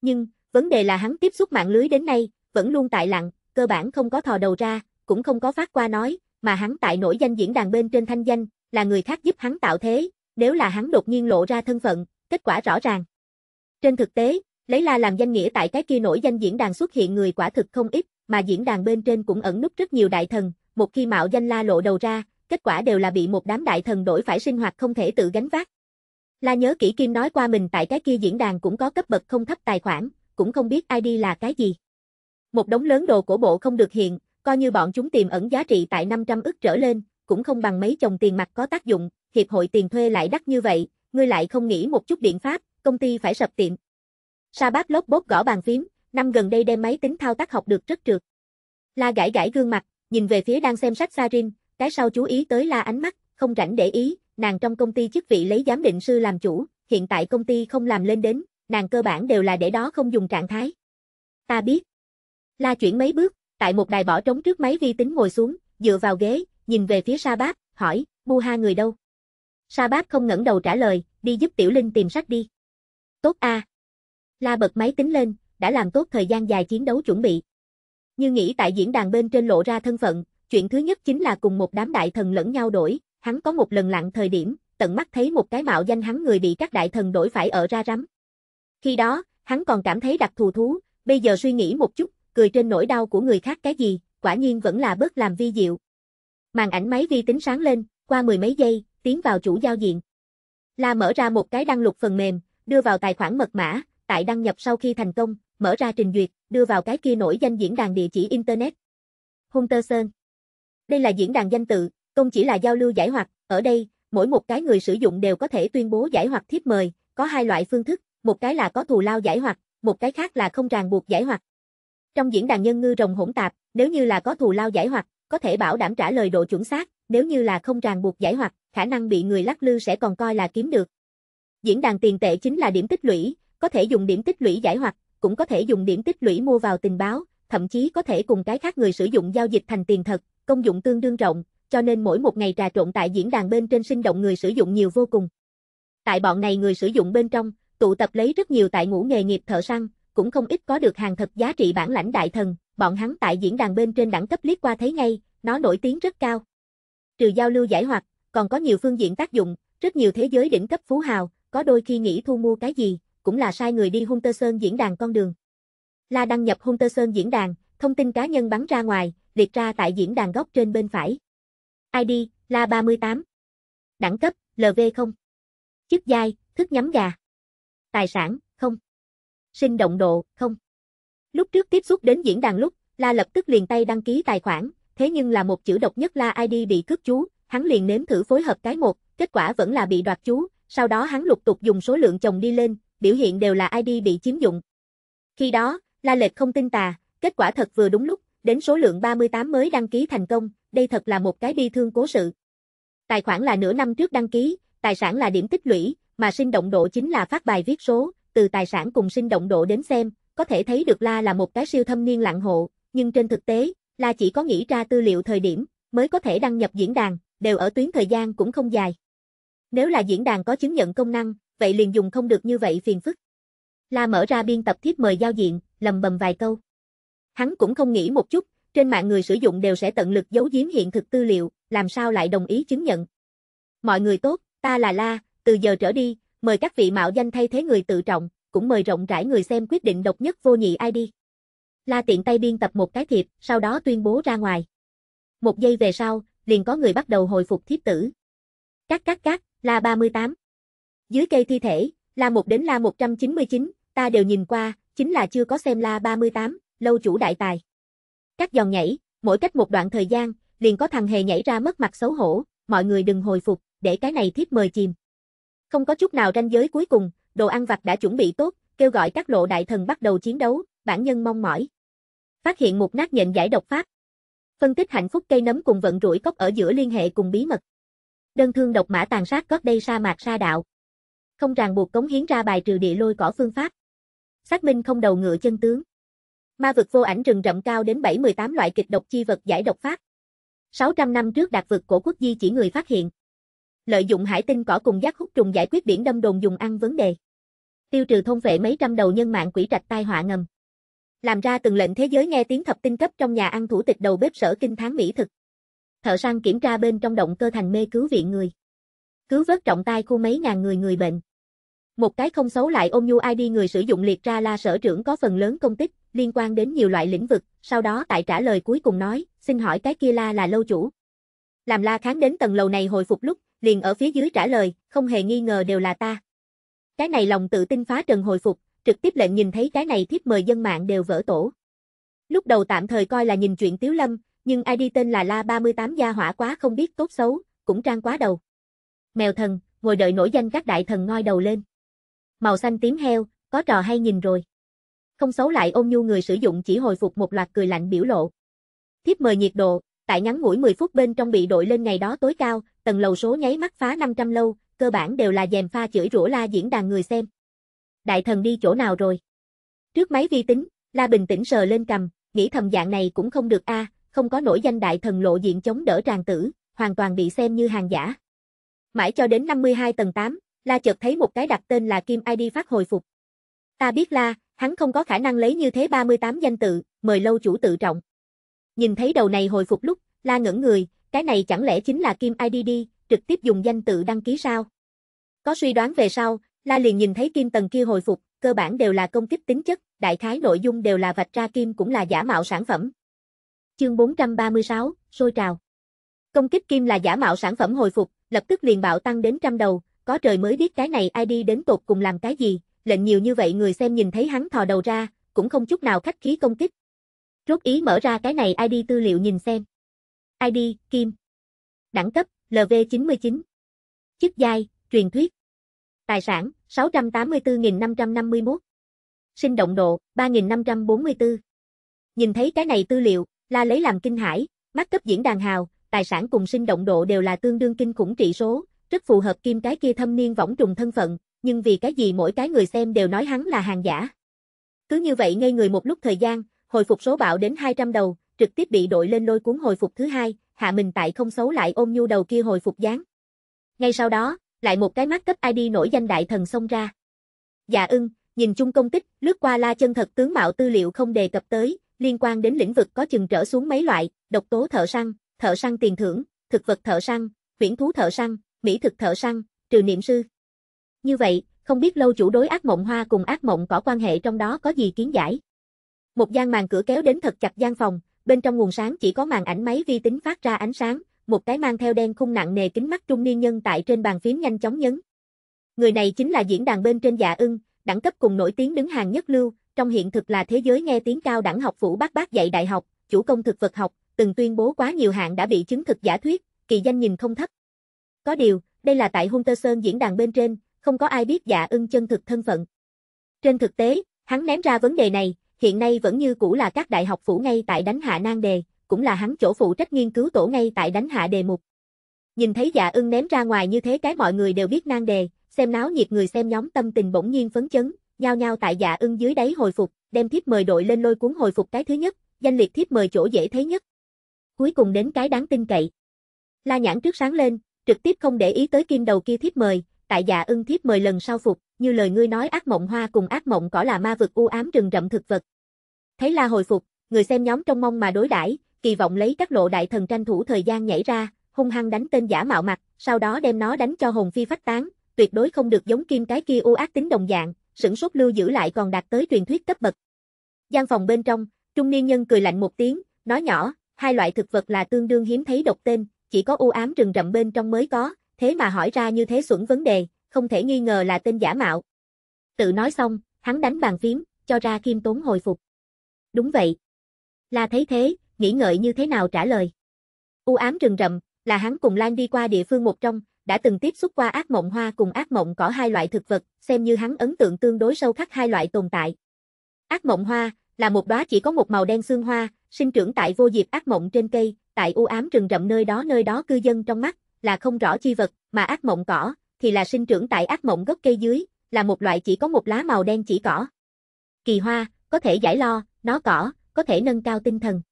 Nhưng, vấn đề là hắn tiếp xúc mạng lưới đến nay, vẫn luôn tại lặng, cơ bản không có thò đầu ra, cũng không có phát qua nói, mà hắn tại nổi danh diễn đàn bên trên thanh danh, là người khác giúp hắn tạo thế, nếu là hắn đột nhiên lộ ra thân phận, kết quả rõ ràng. Trên thực tế, lấy la làm danh nghĩa tại cái kia nổi danh diễn đàn xuất hiện người quả thực không ít, mà diễn đàn bên trên cũng ẩn núp rất nhiều đại thần, một khi mạo danh la lộ đầu ra, kết quả đều là bị một đám đại thần đổi phải sinh hoạt không thể tự gánh vác. La nhớ kỹ Kim nói qua mình tại cái kia diễn đàn cũng có cấp bậc không thấp tài khoản, cũng không biết ID là cái gì. Một đống lớn đồ cổ bộ không được hiện, coi như bọn chúng tiềm ẩn giá trị tại 500 ức trở lên, cũng không bằng mấy chồng tiền mặt có tác dụng, hiệp hội tiền thuê lại đắt như vậy, ngươi lại không nghĩ một chút biện pháp, công ty phải sập tiệm. Sa bát lốp bốt gõ bàn phím, năm gần đây đem máy tính thao tác học được rất trượt. La gãi gãi gương mặt, nhìn về phía đang xem sách Sarin, cái sau chú ý tới La ánh mắt, không rảnh để ý, nàng trong công ty chức vị lấy giám định sư làm chủ, hiện tại công ty không làm lên đến, nàng cơ bản đều là để đó không dùng trạng thái. Ta biết. La chuyển mấy bước, tại một đài bỏ trống trước máy vi tính ngồi xuống, dựa vào ghế, nhìn về phía Sa Bát hỏi, Bu Ha người đâu? Sa Bát không ngẩng đầu trả lời, đi giúp Tiểu Linh tìm sách đi. Tốt a. La bật máy tính lên, đã làm tốt thời gian dài chiến đấu chuẩn bị. Như nghĩ tại diễn đàn bên trên lộ ra thân phận, chuyện thứ nhất chính là cùng một đám đại thần lẫn nhau đổi, hắn có một lần lặng thời điểm, tận mắt thấy một cái mạo danh hắn người bị các đại thần đổi phải ở ra rắm. Khi đó, hắn còn cảm thấy đặc thù thú, bây giờ suy nghĩ một chút, cười trên nỗi đau của người khác cái gì, quả nhiên vẫn là bớt làm vi diệu. Màn ảnh máy vi tính sáng lên, qua mười mấy giây, tiến vào chủ giao diện. La mở ra một cái đăng lục phần mềm, đưa vào tài khoản mật mã, tại đăng nhập sau khi thành công, mở ra trình duyệt, đưa vào cái kia nổi danh diễn đàn địa chỉ Internet. Hunterson Đây là diễn đàn danh tự, không chỉ là giao lưu giải hoạt, ở đây, mỗi một cái người sử dụng đều có thể tuyên bố giải hoạt thiếp mời, có hai loại phương thức, một cái là có thù lao giải hoạt, một cái khác là không ràng buộc giải hoạt. Trong diễn đàn nhân ngư rồng hỗn tạp, nếu như là có thù lao giải hoặc, có thể bảo đảm trả lời độ chuẩn xác, nếu như là không ràng buộc giải hoặc, khả năng bị người lắc lư sẽ còn coi là kiếm được. Diễn đàn tiền tệ chính là điểm tích lũy, có thể dùng điểm tích lũy giải hoặc, cũng có thể dùng điểm tích lũy mua vào tình báo, thậm chí có thể cùng cái khác người sử dụng giao dịch thành tiền thật, công dụng tương đương rộng, cho nên mỗi một ngày trà trộn tại diễn đàn bên trên sinh động người sử dụng nhiều vô cùng. Tại bọn này người sử dụng bên trong, tụ tập lấy rất nhiều tại ngũ nghề nghiệp thợ săn, cũng không ít có được hàng thật giá trị bản lãnh đại thần, bọn hắn tại diễn đàn bên trên đẳng cấp liếc qua thấy ngay, nó nổi tiếng rất cao. Trừ giao lưu giải hoạt, còn có nhiều phương diện tác dụng, rất nhiều thế giới đỉnh cấp phú hào, có đôi khi nghĩ thu mua cái gì, cũng là sai người đi Hunter Sơn diễn đàn con đường. La đăng nhập Hunter Sơn diễn đàn, thông tin cá nhân bắn ra ngoài, liệt ra tại diễn đàn góc trên bên phải. ID, La 38. Đẳng cấp, LV0. Chức giai, thức nhắm gà. Tài sản, sinh động độ, không. Lúc trước tiếp xúc đến diễn đàn lúc, La lập tức liền tay đăng ký tài khoản, thế nhưng là một chữ độc nhất La ID bị cướp chú, hắn liền nếm thử phối hợp cái một, kết quả vẫn là bị đoạt chú, sau đó hắn lục tục dùng số lượng chồng đi lên, biểu hiện đều là ID bị chiếm dụng. Khi đó, La Lệch không tin tà, kết quả thật vừa đúng lúc, đến số lượng 38 mới đăng ký thành công, đây thật là một cái bi thương cố sự. Tài khoản là nửa năm trước đăng ký, tài sản là điểm tích lũy, mà sinh động độ chính là phát bài viết số, từ tài sản cùng sinh động độ đến xem, có thể thấy được La là một cái siêu thâm niên lặng hộ, nhưng trên thực tế, La chỉ có nghĩ ra tư liệu thời điểm, mới có thể đăng nhập diễn đàn, đều ở tuyến thời gian cũng không dài. Nếu là diễn đàn có chứng nhận công năng, vậy liền dùng không được như vậy phiền phức. La mở ra biên tập thiếp mời giao diện, lầm bầm vài câu. Hắn cũng không nghĩ một chút, trên mạng người sử dụng đều sẽ tận lực giấu giếm hiện thực tư liệu, làm sao lại đồng ý chứng nhận. Mọi người tốt, ta là La, từ giờ trở đi, Mời các vị mạo danh thay thế người tự trọng, cũng mời rộng rãi người xem quyết định độc nhất vô nhị ID. La tiện tay biên tập một cái thiệp, sau đó tuyên bố ra ngoài. Một giây về sau, liền có người bắt đầu hồi phục thiếp tử. Cát cát cát, La 38. Dưới cây thi thể, La 1 đến La 199, ta đều nhìn qua, chính là chưa có xem La 38, lâu chủ đại tài. Các dòng nhảy, mỗi cách một đoạn thời gian, liền có thằng hề nhảy ra mất mặt xấu hổ, mọi người đừng hồi phục, để cái này thiếp mời chìm. Không có chút nào ranh giới cuối cùng, đồ ăn vặt đã chuẩn bị tốt, kêu gọi các lộ đại thần bắt đầu chiến đấu, bản nhân mong mỏi. Phát hiện một nát nhện giải độc pháp. Phân tích hạnh phúc cây nấm cùng vận rủi cốc ở giữa liên hệ cùng bí mật. Đơn thương độc mã tàn sát gót đây sa mạc sa đạo. Không ràng buộc cống hiến ra bài trừ địa lôi cỏ phương pháp. Xác minh không đầu ngựa chân tướng. Ma vực vô ảnh rừng rậm cao đến 7-18 loại kịch độc chi vật giải độc pháp. 600 năm trước đạt vực cổ quốc di chỉ người phát hiện lợi dụng hải tinh cỏ cùng giác hút trùng giải quyết biển đâm đồn dùng ăn vấn đề. Tiêu trừ thôn vệ mấy trăm đầu nhân mạng quỷ trạch tai họa ngầm. Làm ra từng lệnh thế giới nghe tiếng thập tinh cấp trong nhà ăn thủ tịch đầu bếp sở kinh tháng mỹ thực. Thợ săn kiểm tra bên trong động cơ thành mê cứu viện người. Cứu vớt trọng tai khu mấy ngàn người người bệnh. Một cái không xấu lại ôm nhu ID người sử dụng liệt ra la sở trưởng có phần lớn công tích, liên quan đến nhiều loại lĩnh vực, sau đó tại trả lời cuối cùng nói, xin hỏi cái kia la là lâu chủ. Làm la kháng đến tầng lầu này hồi phục lúc, liền ở phía dưới trả lời, không hề nghi ngờ đều là ta. Cái này lòng tự tin phá trần hồi phục, trực tiếp lệnh nhìn thấy cái này thiếp mời dân mạng đều vỡ tổ. Lúc đầu tạm thời coi là nhìn chuyện Tiếu Lâm, nhưng ai đi tên là La 38 gia hỏa quá không biết tốt xấu, cũng trang quá đầu. Mèo thần, ngồi đợi nổi danh các đại thần ngoi đầu lên. Màu xanh tím heo, có trò hay nhìn rồi. Không xấu lại ôm nhu người sử dụng chỉ hồi phục một loạt cười lạnh biểu lộ. Thiếp mời nhiệt độ, tại ngắn ngủi 10 phút bên trong bị đội lên ngày đó tối cao, tầng lầu số nháy mắt phá 500 lâu, cơ bản đều là dèm pha chửi rủa la diễn đàn người xem. Đại thần đi chỗ nào rồi? Trước máy vi tính, La bình tĩnh sờ lên cầm, nghĩ thầm dạng này cũng không được a, à, không có nổi danh đại thần lộ diện chống đỡ tràng tử, hoàn toàn bị xem như hàng giả. Mãi cho đến 52 tầng 8, La chợt thấy một cái đặt tên là Kim ID phát hồi phục. Ta biết La, hắn không có khả năng lấy như thế 38 danh tự, mời lâu chủ tự trọng. Nhìn thấy đầu này hồi phục lúc, La ngẩn người, cái này chẳng lẽ chính là Kim IDD, trực tiếp dùng danh tự đăng ký sao? Có suy đoán về sau, La liền nhìn thấy Kim tầng kia hồi phục, cơ bản đều là công kích tính chất, đại khái nội dung đều là vạch ra Kim cũng là giả mạo sản phẩm. Chương 436, sôi trào. Công kích Kim là giả mạo sản phẩm hồi phục, lập tức liền bạo tăng đến trăm đầu, có trời mới biết cái này ID đến tột cùng làm cái gì, lệnh nhiều như vậy người xem nhìn thấy hắn thò đầu ra, cũng không chút nào khách khí công kích. Rốt ý mở ra cái này ID tư liệu nhìn xem. ID, Kim. Đẳng cấp, LV99. Chức giai, truyền thuyết. Tài sản, 684.551. Sinh động độ, 3.544. Nhìn thấy cái này tư liệu, la lấy làm kinh hải, mắt cấp diễn đàn hào, tài sản cùng sinh động độ đều là tương đương kinh khủng trị số, rất phù hợp kim cái kia thâm niên võng trùng thân phận, nhưng vì cái gì mỗi cái người xem đều nói hắn là hàng giả. Cứ như vậy ngay người một lúc thời gian, hồi phục số bạo đến 200 đầu, trực tiếp bị đội lên lôi cuốn hồi phục thứ hai, hạ mình tại không xấu lại ôm nhu đầu kia hồi phục dáng. Ngay sau đó, lại một cái mắt cấp ID nổi danh đại thần xông ra. Dạ ưng, nhìn chung công kích, lướt qua la chân thật tướng mạo tư liệu không đề cập tới, liên quan đến lĩnh vực có chừng trở xuống mấy loại, độc tố thợ săn, thợ săn tiền thưởng, thực vật thợ săn, huyển thú thợ săn, mỹ thực thợ săn, trừ niệm sư. Như vậy, không biết lâu chủ đối ác mộng hoa cùng ác mộng có quan hệ trong đó có gì kiến giải. Một gian màn cửa kéo đến thật chặt gian phòng, bên trong nguồn sáng chỉ có màn ảnh máy vi tính phát ra ánh sáng, một cái mang theo đen khung nặng nề kính mắt trung niên nhân tại trên bàn phím nhanh chóng nhấn. Người này chính là diễn đàn bên trên dạ ưng, đẳng cấp cùng nổi tiếng đứng hàng nhất lưu, trong hiện thực là thế giới nghe tiếng cao đẳng học phủ bác bác dạy đại học, chủ công thực vật học, từng tuyên bố quá nhiều hạng đã bị chứng thực giả thuyết, kỳ danh nhìn không thấp. Có điều, đây là tại Hunter Sơn diễn đàn bên trên, không có ai biết dạ ưng chân thực thân phận. Trên thực tế, hắn ném ra vấn đề này, hiện nay vẫn như cũ là các đại học phủ ngay tại đánh hạ nan đề, cũng là hắn chỗ phụ trách nghiên cứu tổ ngay tại đánh hạ đề mục. Nhìn thấy dạ ưng ném ra ngoài như thế cái mọi người đều biết nan đề, xem náo nhiệt người xem nhóm tâm tình bỗng nhiên phấn chấn, nhao nhao tại dạ ưng dưới đáy hồi phục, đem thiếp mời đội lên lôi cuốn hồi phục cái thứ nhất, danh liệt thiếp mời chỗ dễ thấy nhất. Cuối cùng đến cái đáng tin cậy. La nhãn trước sáng lên, trực tiếp không để ý tới kim đầu kia thiếp mời, tại dạ ưng thiếp mời lần sau phục, như lời ngươi nói ác mộng hoa cùng ác mộng cỏ là ma vực u ám rừng rậm thực vật. Thấy la hồi phục, người xem nhóm trong mong mà đối đãi, kỳ vọng lấy các lộ đại thần tranh thủ thời gian nhảy ra, hung hăng đánh tên giả mạo mặt, sau đó đem nó đánh cho hồn phi phách tán, tuyệt đối không được giống kim cái kia u ác tính đồng dạng, sửng sốt lưu giữ lại còn đạt tới truyền thuyết cấp bậc. Gian phòng bên trong, trung niên nhân cười lạnh một tiếng, nói nhỏ, hai loại thực vật là tương đương hiếm thấy độc tên, chỉ có u ám rừng rậm bên trong mới có, thế mà hỏi ra như thế xuẩn vấn đề, không thể nghi ngờ là tên giả mạo. Tự nói xong, hắn đánh bàn phím, cho ra Kim Tốn hồi phục. Đúng vậy. Là thấy thế, nghĩ ngợi như thế nào trả lời. U ám rừng rậm, là hắn cùng Lan đi qua địa phương một trong, đã từng tiếp xúc qua ác mộng hoa cùng ác mộng cỏ hai loại thực vật, xem như hắn ấn tượng tương đối sâu khắc hai loại tồn tại. Ác mộng hoa là một đóa chỉ có một màu đen xương hoa, sinh trưởng tại vô diệp ác mộng trên cây, tại u ám rừng rậm nơi đó nơi đó cư dân trong mắt, là không rõ chi vật, mà ác mộng cỏ, thì là sinh trưởng tại ác mộng gốc cây dưới, là một loại chỉ có một lá màu đen chỉ cỏ. Kỳ hoa, có thể giải lo, nó cỏ, có thể nâng cao tinh thần.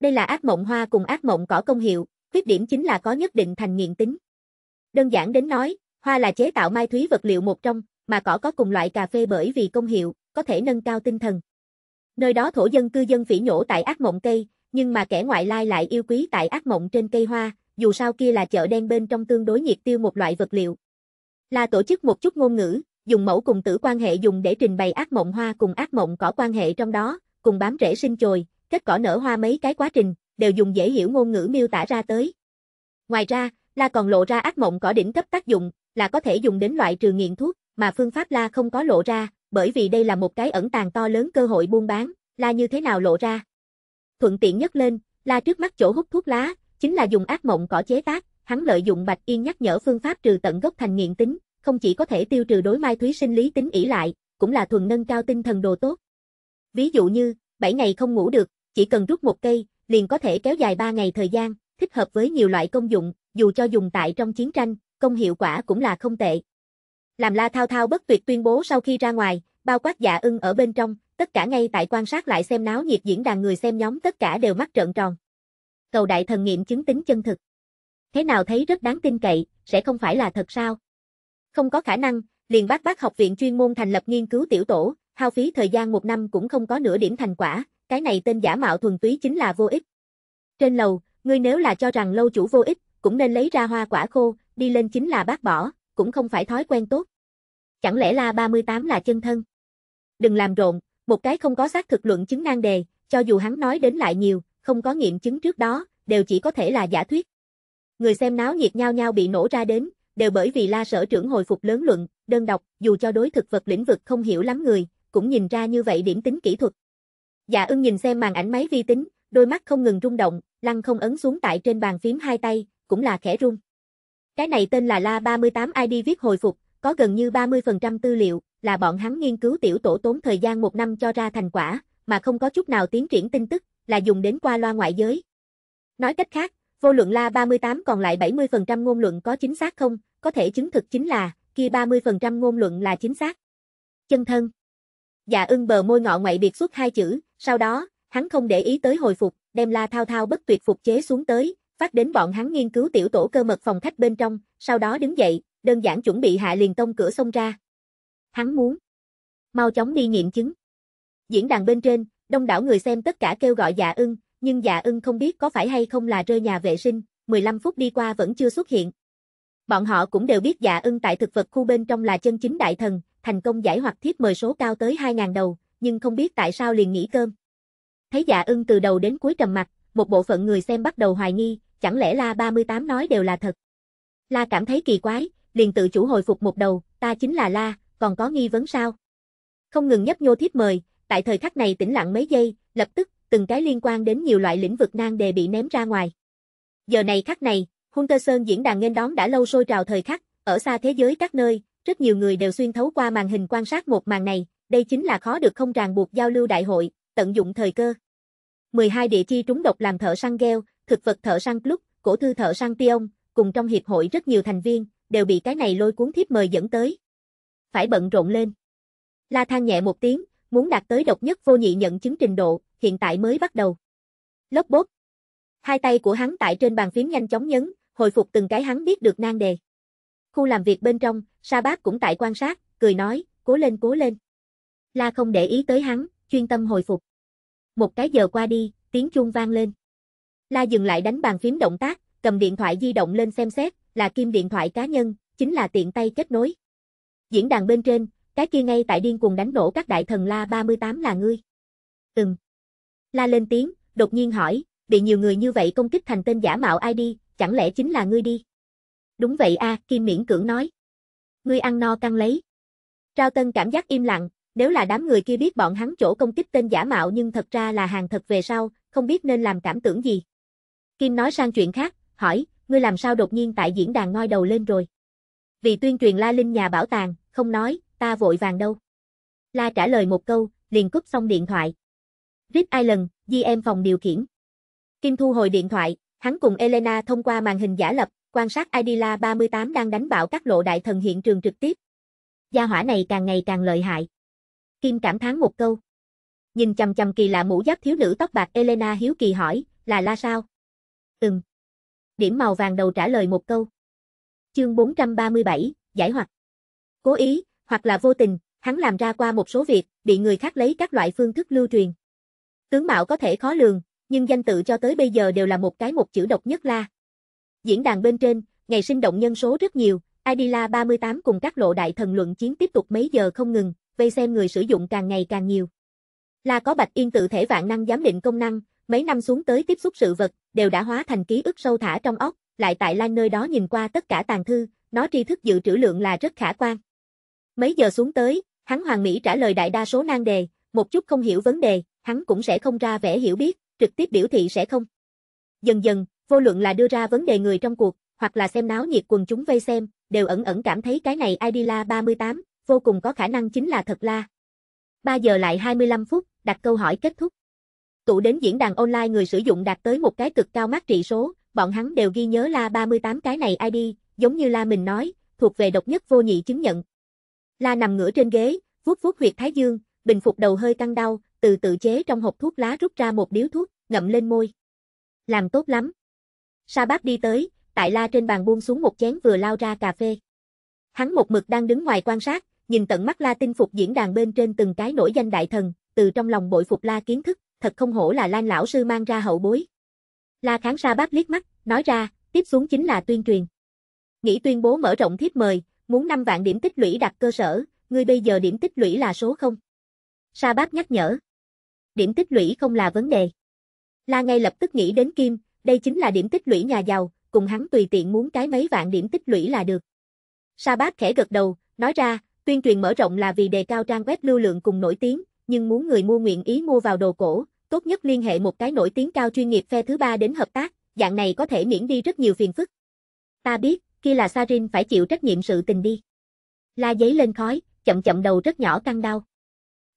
Đây là ác mộng hoa cùng ác mộng cỏ công hiệu, khuyết điểm chính là có nhất định thành nghiện tính. Đơn giản đến nói, hoa là chế tạo mai thúy vật liệu một trong, mà cỏ có cùng loại cà phê bởi vì công hiệu, có thể nâng cao tinh thần. Nơi đó thổ dân cư dân phỉ nhổ tại ác mộng cây, nhưng mà kẻ ngoại lai lại yêu quý tại ác mộng trên cây hoa, dù sao kia là chợ đen bên trong tương đối nhiệt tiêu một loại vật liệu. Là tổ chức một chút ngôn ngữ, dùng mẫu cùng tử quan hệ dùng để trình bày ác mộng hoa cùng ác mộng cỏ quan hệ trong đó, cùng bám rễ sinh chồi, kết cỏ nở hoa mấy cái quá trình, đều dùng dễ hiểu ngôn ngữ miêu tả ra tới. Ngoài ra, La còn lộ ra ác mộng cỏ đỉnh cấp tác dụng, là có thể dùng đến loại trừ nghiện thuốc, mà phương pháp La không có lộ ra, bởi vì đây là một cái ẩn tàng to lớn cơ hội buôn bán, La như thế nào lộ ra. Thuận tiện nhất lên, La trước mắt chỗ hút thuốc lá, chính là dùng ác mộng cỏ chế tác, hắn lợi dụng Bạch Yên nhắc nhở phương pháp trừ tận gốc thành nghiện tính, không chỉ có thể tiêu trừ đối Mai Thúy sinh lý tính ỷ lại, cũng là thuần nâng cao tinh thần đồ tốt. Ví dụ như, 7 ngày không ngủ được, chỉ cần rút một cây, liền có thể kéo dài 3 ngày thời gian, thích hợp với nhiều loại công dụng, dù cho dùng tại trong chiến tranh, công hiệu quả cũng là không tệ. Làm La Thao Thao bất tuyệt tuyên bố sau khi ra ngoài, bao quát giả dạ ưng ở bên trong, tất cả ngay tại quan sát lại xem náo nhiệt diễn đàn người xem nhóm tất cả đều mắt trợn tròn cầu đại thần nghiệm chứng tính chân thực. Thế nào thấy rất đáng tin cậy, sẽ không phải là thật sao? Không có khả năng, liền bác bác học viện chuyên môn thành lập nghiên cứu tiểu tổ, hao phí thời gian một năm cũng không có nửa điểm thành quả, cái này tên giả mạo thuần túy chính là vô ích. Trên lầu, ngươi nếu là cho rằng lâu chủ vô ích, cũng nên lấy ra hoa quả khô, đi lên chính là bác bỏ, cũng không phải thói quen tốt. Chẳng lẽ la 38 là chân thân? Đừng làm rộn, một cái không có xác thực luận chứng nan đề, cho dù hắn nói đến lại nhiều, không có nghiệm chứng trước đó, đều chỉ có thể là giả thuyết. Người xem náo nhiệt nhau nhau bị nổ ra đến, đều bởi vì la sở trưởng hồi phục lớn luận, đơn độc, dù cho đối thực vật lĩnh vực không hiểu lắm người, cũng nhìn ra như vậy điểm tính kỹ thuật. Dạ ưng nhìn xem màn ảnh máy vi tính, đôi mắt không ngừng rung động, lăng không ấn xuống tại trên bàn phím hai tay, cũng là khẽ rung. Cái này tên là La 38 ID viết hồi phục, có gần như 30% tư liệu, là bọn hắn nghiên cứu tiểu tổ tốn thời gian một năm cho ra thành quả, mà không có chút nào tiến triển tin tức, là dùng đến qua loa ngoại giới. Nói cách khác, vô luận la 38 còn lại 70% ngôn luận có chính xác không, có thể chứng thực chính là, kia 30% ngôn luận là chính xác. Chân thân. Dạ ưng bờ môi ngọ ngoại biệt xuất hai chữ, sau đó, hắn không để ý tới hồi phục, đem la thao thao bất tuyệt phục chế xuống tới, phát đến bọn hắn nghiên cứu tiểu tổ cơ mật phòng khách bên trong, sau đó đứng dậy, đơn giản chuẩn bị hạ liền tông cửa xông ra. Hắn muốn mau chóng đi nghiệm chứng. Diễn đàn bên trên, Đông đảo người xem tất cả kêu gọi dạ ưng, nhưng dạ ưng không biết có phải hay không là rơi nhà vệ sinh, 15 phút đi qua vẫn chưa xuất hiện. Bọn họ cũng đều biết dạ ưng tại thực vật khu bên trong là chân chính đại thần, thành công giải hoặc thiếp mời số cao tới 2.000 đầu, nhưng không biết tại sao liền nghỉ cơm. Thấy dạ ưng từ đầu đến cuối trầm mặt, một bộ phận người xem bắt đầu hoài nghi, chẳng lẽ La 38 nói đều là thật. La cảm thấy kỳ quái, liền tự chủ hồi phục một đầu, ta chính là La, còn có nghi vấn sao? Không ngừng nhấp nhô thiếp mời, tại thời khắc này tĩnh lặng mấy giây, lập tức, từng cái liên quan đến nhiều loại lĩnh vực nan đề bị ném ra ngoài. Giờ này khắc này, sơn diễn đàn nghênh đón đã lâu sôi trào thời khắc, ở xa thế giới các nơi, rất nhiều người đều xuyên thấu qua màn hình quan sát một màn này, đây chính là khó được không ràng buộc giao lưu đại hội, tận dụng thời cơ. 12 địa chi trúng độc làm thợ săn gheo, thực vật thợ săn lúc, cổ thư thợ săn pion, cùng trong hiệp hội rất nhiều thành viên, đều bị cái này lôi cuốn thiếp mời dẫn tới. Phải bận rộn lên. La than nhẹ một tiếng, Muốn đạt tới độc nhất vô nhị nhận chứng trình độ, hiện tại mới bắt đầu. Lốc bốt. Hai tay của hắn tại trên bàn phím nhanh chóng nhấn, hồi phục từng cái hắn biết được nan đề. Khu làm việc bên trong, Sa Bác cũng tại quan sát, cười nói, cố lên cố lên. La không để ý tới hắn, chuyên tâm hồi phục. Một cái giờ qua đi, tiếng chuông vang lên. La dừng lại đánh bàn phím động tác, cầm điện thoại di động lên xem xét, là kim điện thoại cá nhân, chính là tiện tay kết nối. Diễn đàn bên trên, cái kia ngay tại điên cuồng đánh nổ các đại thần La 38 là ngươi. Ừm. La lên tiếng, đột nhiên hỏi, bị nhiều người như vậy công kích thành tên giả mạo ai đi, chẳng lẽ chính là ngươi đi? Đúng vậy a, Kim miễn cưỡng nói. Ngươi ăn no căng lấy. Trao Tân cảm giác im lặng, nếu là đám người kia biết bọn hắn chỗ công kích tên giả mạo nhưng thật ra là hàng thật về sau, không biết nên làm cảm tưởng gì. Kim nói sang chuyện khác, hỏi, ngươi làm sao đột nhiên tại diễn đàn ngoi đầu lên rồi? Vì tuyên truyền La Linh nhà bảo tàng, không nói, ta vội vàng đâu. La trả lời một câu, liền cúp xong điện thoại. Rip Island, GM phòng điều khiển. Kim thu hồi điện thoại, hắn cùng Elena thông qua màn hình giả lập, quan sát Idila 38 đang đánh bạo các lộ đại thần hiện trường trực tiếp. Gia hỏa này càng ngày càng lợi hại. Kim cảm thán một câu. Nhìn chầm chầm kỳ lạ mũ giáp thiếu nữ tóc bạc Elena hiếu kỳ hỏi, là la sao? Ừm. Điểm màu vàng đầu trả lời một câu. Chương 437, giải hoặc. Cố ý, hoặc là vô tình, hắn làm ra qua một số việc, bị người khác lấy các loại phương thức lưu truyền. Tướng mạo có thể khó lường, nhưng danh tự cho tới bây giờ đều là một cái một chữ độc nhất la. Diễn đàn bên trên, ngày sinh động nhân số rất nhiều, Idila 38 cùng các lộ đại thần luận chiến tiếp tục mấy giờ không ngừng, vây xem người sử dụng càng ngày càng nhiều. La có bạch yên tự thể vạn năng giám định công năng, mấy năm xuống tới tiếp xúc sự vật, đều đã hóa thành ký ức sâu thả trong óc, lại tại Lan nơi đó nhìn qua tất cả tàn thư, nó tri thức dự trữ lượng là rất khả quan. Mấy giờ xuống tới, hắn hoàng mỹ trả lời đại đa số nan đề, một chút không hiểu vấn đề, hắn cũng sẽ không ra vẻ hiểu biết, trực tiếp biểu thị sẽ không. Dần dần, vô luận là đưa ra vấn đề người trong cuộc, hoặc là xem náo nhiệt quần chúng vây xem, đều ẩn ẩn cảm thấy cái này Idila 38, vô cùng có khả năng chính là thật la. 3 giờ lại 25 phút, đặt câu hỏi kết thúc. Tụ đến diễn đàn online người sử dụng đạt tới một cái cực cao mát trị số, bọn hắn đều ghi nhớ la 38 cái này ID, giống như la mình nói, thuộc về độc nhất vô nhị chứng nhận, La nằm ngửa trên ghế, vuốt vuốt huyệt thái dương, bình phục đầu hơi căng đau, từ tự chế trong hộp thuốc lá rút ra một điếu thuốc, ngậm lên môi. Làm tốt lắm. Sa bác đi tới, tại la trên bàn buông xuống một chén vừa lao ra cà phê. Hắn một mực đang đứng ngoài quan sát, nhìn tận mắt la tinh phục diễn đàn bên trên từng cái nổi danh đại thần, từ trong lòng bội phục la kiến thức, thật không hổ là lan lão sư mang ra hậu bối. La kháng sa bác liếc mắt, nói ra, tiếp xuống chính là tuyên truyền. Nghĩ tuyên bố mở rộng thiếp mời, muốn 5 vạn điểm tích lũy đặt cơ sở, ngươi bây giờ điểm tích lũy là số 0. Sa bác nhắc nhở. Điểm tích lũy không là vấn đề. La ngay lập tức nghĩ đến Kim, đây chính là điểm tích lũy nhà giàu, cùng hắn tùy tiện muốn cái mấy vạn điểm tích lũy là được. Sa bác khẽ gật đầu, nói ra, tuyên truyền mở rộng là vì đề cao trang web lưu lượng cùng nổi tiếng, nhưng muốn người mua nguyện ý mua vào đồ cổ, tốt nhất liên hệ một cái nổi tiếng cao chuyên nghiệp phe thứ ba đến hợp tác, dạng này có thể miễn đi rất nhiều phiền phức. Ta biết, kia là Sarin phải chịu trách nhiệm sự tình đi. La giấy lên khói, chậm chậm đầu rất nhỏ căng đau.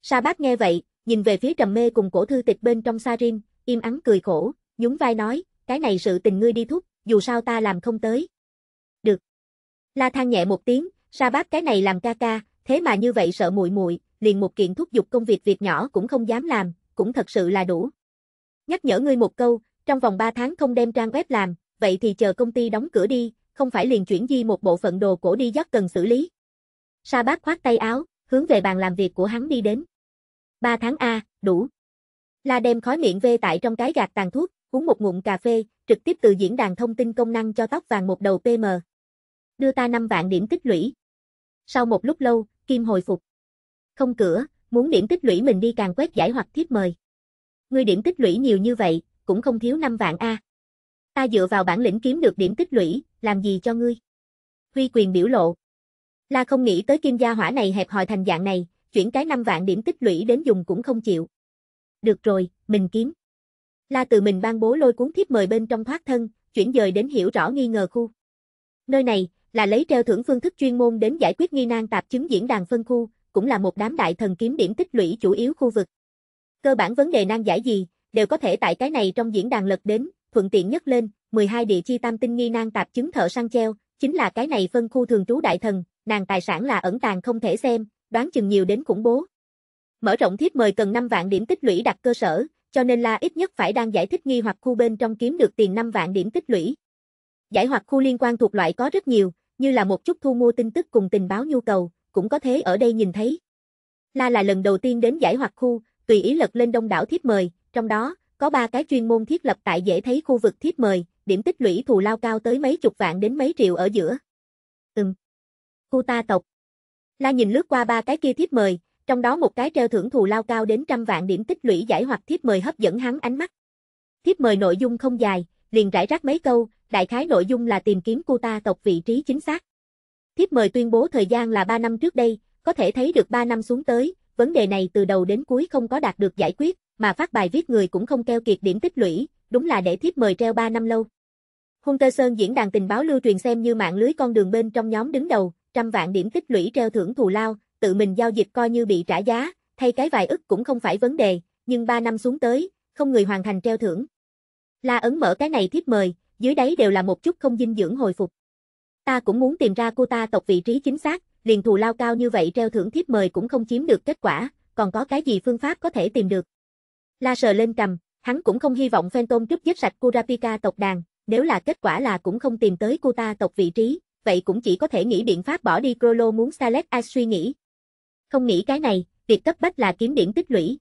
Sa bác nghe vậy, nhìn về phía trầm mê cùng cổ thư tịch bên trong Sarin, im ắng cười khổ, nhún vai nói, cái này sự tình ngươi đi thúc, dù sao ta làm không tới. Được. La than nhẹ một tiếng, Sa bác cái này làm ca ca, thế mà như vậy sợ muội muội, liền một kiện thúc giục công việc việc nhỏ cũng không dám làm, cũng thật sự là đủ. Nhắc nhở ngươi một câu, trong vòng 3 tháng không đem trang web làm, vậy thì chờ công ty đóng cửa đi, không phải liền chuyển di một bộ phận đồ cổ đi dắt cần xử lý. Sa bác khoát tay áo, hướng về bàn làm việc của hắn đi đến. Ba tháng A, đủ. La đem khói miệng vê tại trong cái gạt tàn thuốc, uống một ngụm cà phê, trực tiếp từ diễn đàn thông tin công năng cho tóc vàng một đầu PM. Đưa ta 5 vạn điểm tích lũy. Sau một lúc lâu, Kim hồi phục. Không cửa, muốn điểm tích lũy mình đi càng quét giải hoặc thiếp mời. Ngươi điểm tích lũy nhiều như vậy, cũng không thiếu 5 vạn A. Ta dựa vào bản lĩnh kiếm được điểm tích lũy, làm gì cho ngươi? Huy quyền biểu lộ. La không nghĩ tới kim gia hỏa này hẹp hòi thành dạng này, chuyển cái 5 vạn điểm tích lũy đến dùng cũng không chịu. Được rồi, mình kiếm. La tự mình ban bố lôi cuốn thiếp mời bên trong thoát thân, chuyển dời đến hiểu rõ nghi ngờ khu. Nơi này, là lấy treo thưởng phương thức chuyên môn đến giải quyết nghi nan tạp chứng diễn đàn phân khu, cũng là một đám đại thần kiếm điểm tích lũy chủ yếu khu vực. Cơ bản vấn đề nan giải gì, đều có thể tại cái này trong diễn đàn lật đến, thuận tiện nhất lên, 12 địa chi tam tinh nghi nan tạp chứng thợ săn treo, chính là cái này phân khu thường trú đại thần, nàng tài sản là ẩn tàng không thể xem, đoán chừng nhiều đến khủng bố. Mở rộng thiết mời cần 5 vạn điểm tích lũy đặt cơ sở, cho nên là ít nhất phải đang giải thích nghi hoặc khu bên trong kiếm được tiền 5 vạn điểm tích lũy. Giải hoặc khu liên quan thuộc loại có rất nhiều, như là một chút thu mua tin tức cùng tình báo nhu cầu, cũng có thế ở đây nhìn thấy. La là lần đầu tiên đến giải hoặc khu, tùy ý lật lên đông đảo thiết mời, trong đó, có ba cái chuyên môn thiết lập tại dễ thấy khu vực thiếp mời, điểm tích lũy thù lao cao tới mấy chục vạn đến mấy triệu ở giữa. Ừm. Khu ta tộc. La nhìn lướt qua ba cái kia thiếp mời, trong đó một cái treo thưởng thù lao cao đến trăm vạn điểm tích lũy giải hoặc thiếp mời hấp dẫn hắn ánh mắt. Thiếp mời nội dung không dài, liền rải rác mấy câu, đại khái nội dung là tìm kiếm cô ta tộc vị trí chính xác. Thiếp mời tuyên bố thời gian là 3 năm trước đây, có thể thấy được 3 năm xuống tới, vấn đề này từ đầu đến cuối không có đạt được giải quyết, mà phát bài viết người cũng không keo kiệt điểm tích lũy, đúng là để thiếp mời treo 3 năm lâu. Hung Tơ Sơn diễn đàn tình báo lưu truyền xem như mạng lưới con đường bên trong nhóm đứng đầu, trăm vạn điểm tích lũy treo thưởng thù lao, tự mình giao dịch coi như bị trả giá, thay cái vài ức cũng không phải vấn đề, nhưng 3 năm xuống tới, không người hoàn thành treo thưởng. La ấn mở cái này thiếp mời, dưới đáy đều là một chút không dinh dưỡng hồi phục. Ta cũng muốn tìm ra cô ta tộc vị trí chính xác, liền thù lao cao như vậy treo thưởng thiếp mời cũng không chiếm được kết quả, còn có cái gì phương pháp có thể tìm được. La sờ lên cầm, hắn cũng không hy vọng Phantom cướp giết sạch Kurapika tộc đàn, nếu là kết quả là cũng không tìm tới Kuta tộc vị trí, vậy cũng chỉ có thể nghĩ biện pháp bỏ đi Crollo muốn Salet A suy nghĩ. Không nghĩ cái này, việc cấp bách là kiếm điểm tích lũy.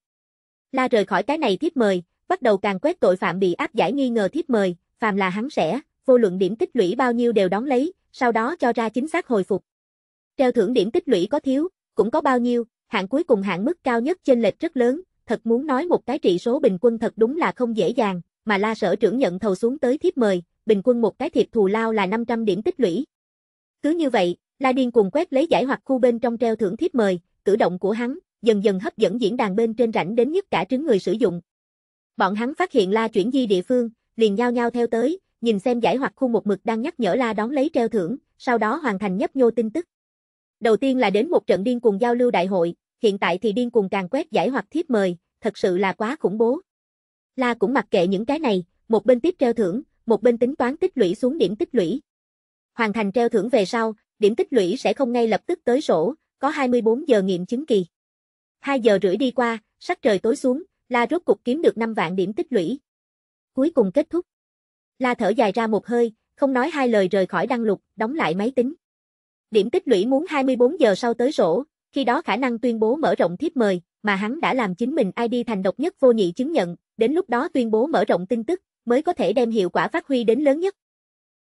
La rời khỏi cái này thiếp mời, bắt đầu càng quét tội phạm bị áp giải nghi ngờ thiếp mời, phàm là hắn sẽ, vô luận điểm tích lũy bao nhiêu đều đón lấy, sau đó cho ra chính xác hồi phục. Treo thưởng điểm tích lũy có thiếu, cũng có bao nhiêu, hạng cuối cùng hạng mức cao nhất chênh lệch rất lớn, thật muốn nói một cái trị số bình quân thật đúng là không dễ dàng, mà la sở trưởng nhận thầu xuống tới thiếp mời, bình quân một cái thiệp thù lao là 500 điểm tích lũy. Cứ như vậy, la điên cùng quét lấy giải hoặc khu bên trong treo thưởng thiếp mời, cử động của hắn, dần dần hấp dẫn diễn đàn bên trên rảnh đến nhất cả trứng người sử dụng. Bọn hắn phát hiện la chuyển di địa phương, liền nhao nhau theo tới, nhìn xem giải hoặc khu một mực đang nhắc nhở la đón lấy treo thưởng, sau đó hoàn thành nhấp nhô tin tức. Đầu tiên là đến một trận điên cuồng giao lưu đại hội, hiện tại thì điên cuồng càng quét giải hoặc thiếp mời, thật sự là quá khủng bố. La cũng mặc kệ những cái này, một bên tiếp treo thưởng, một bên tính toán tích lũy xuống điểm tích lũy. Hoàn thành treo thưởng về sau, điểm tích lũy sẽ không ngay lập tức tới sổ, có 24 giờ nghiệm chứng kỳ. 2 giờ rưỡi đi qua, sắc trời tối xuống, La rốt cục kiếm được 5 vạn điểm tích lũy. Cuối cùng kết thúc. La thở dài ra một hơi, không nói hai lời rời khỏi đăng lục, đóng lại máy tính. Điểm tích lũy muốn 24 giờ sau tới sổ, khi đó khả năng tuyên bố mở rộng thiếp mời, mà hắn đã làm chính mình ID thành độc nhất vô nhị chứng nhận, đến lúc đó tuyên bố mở rộng tin tức, mới có thể đem hiệu quả phát huy đến lớn nhất.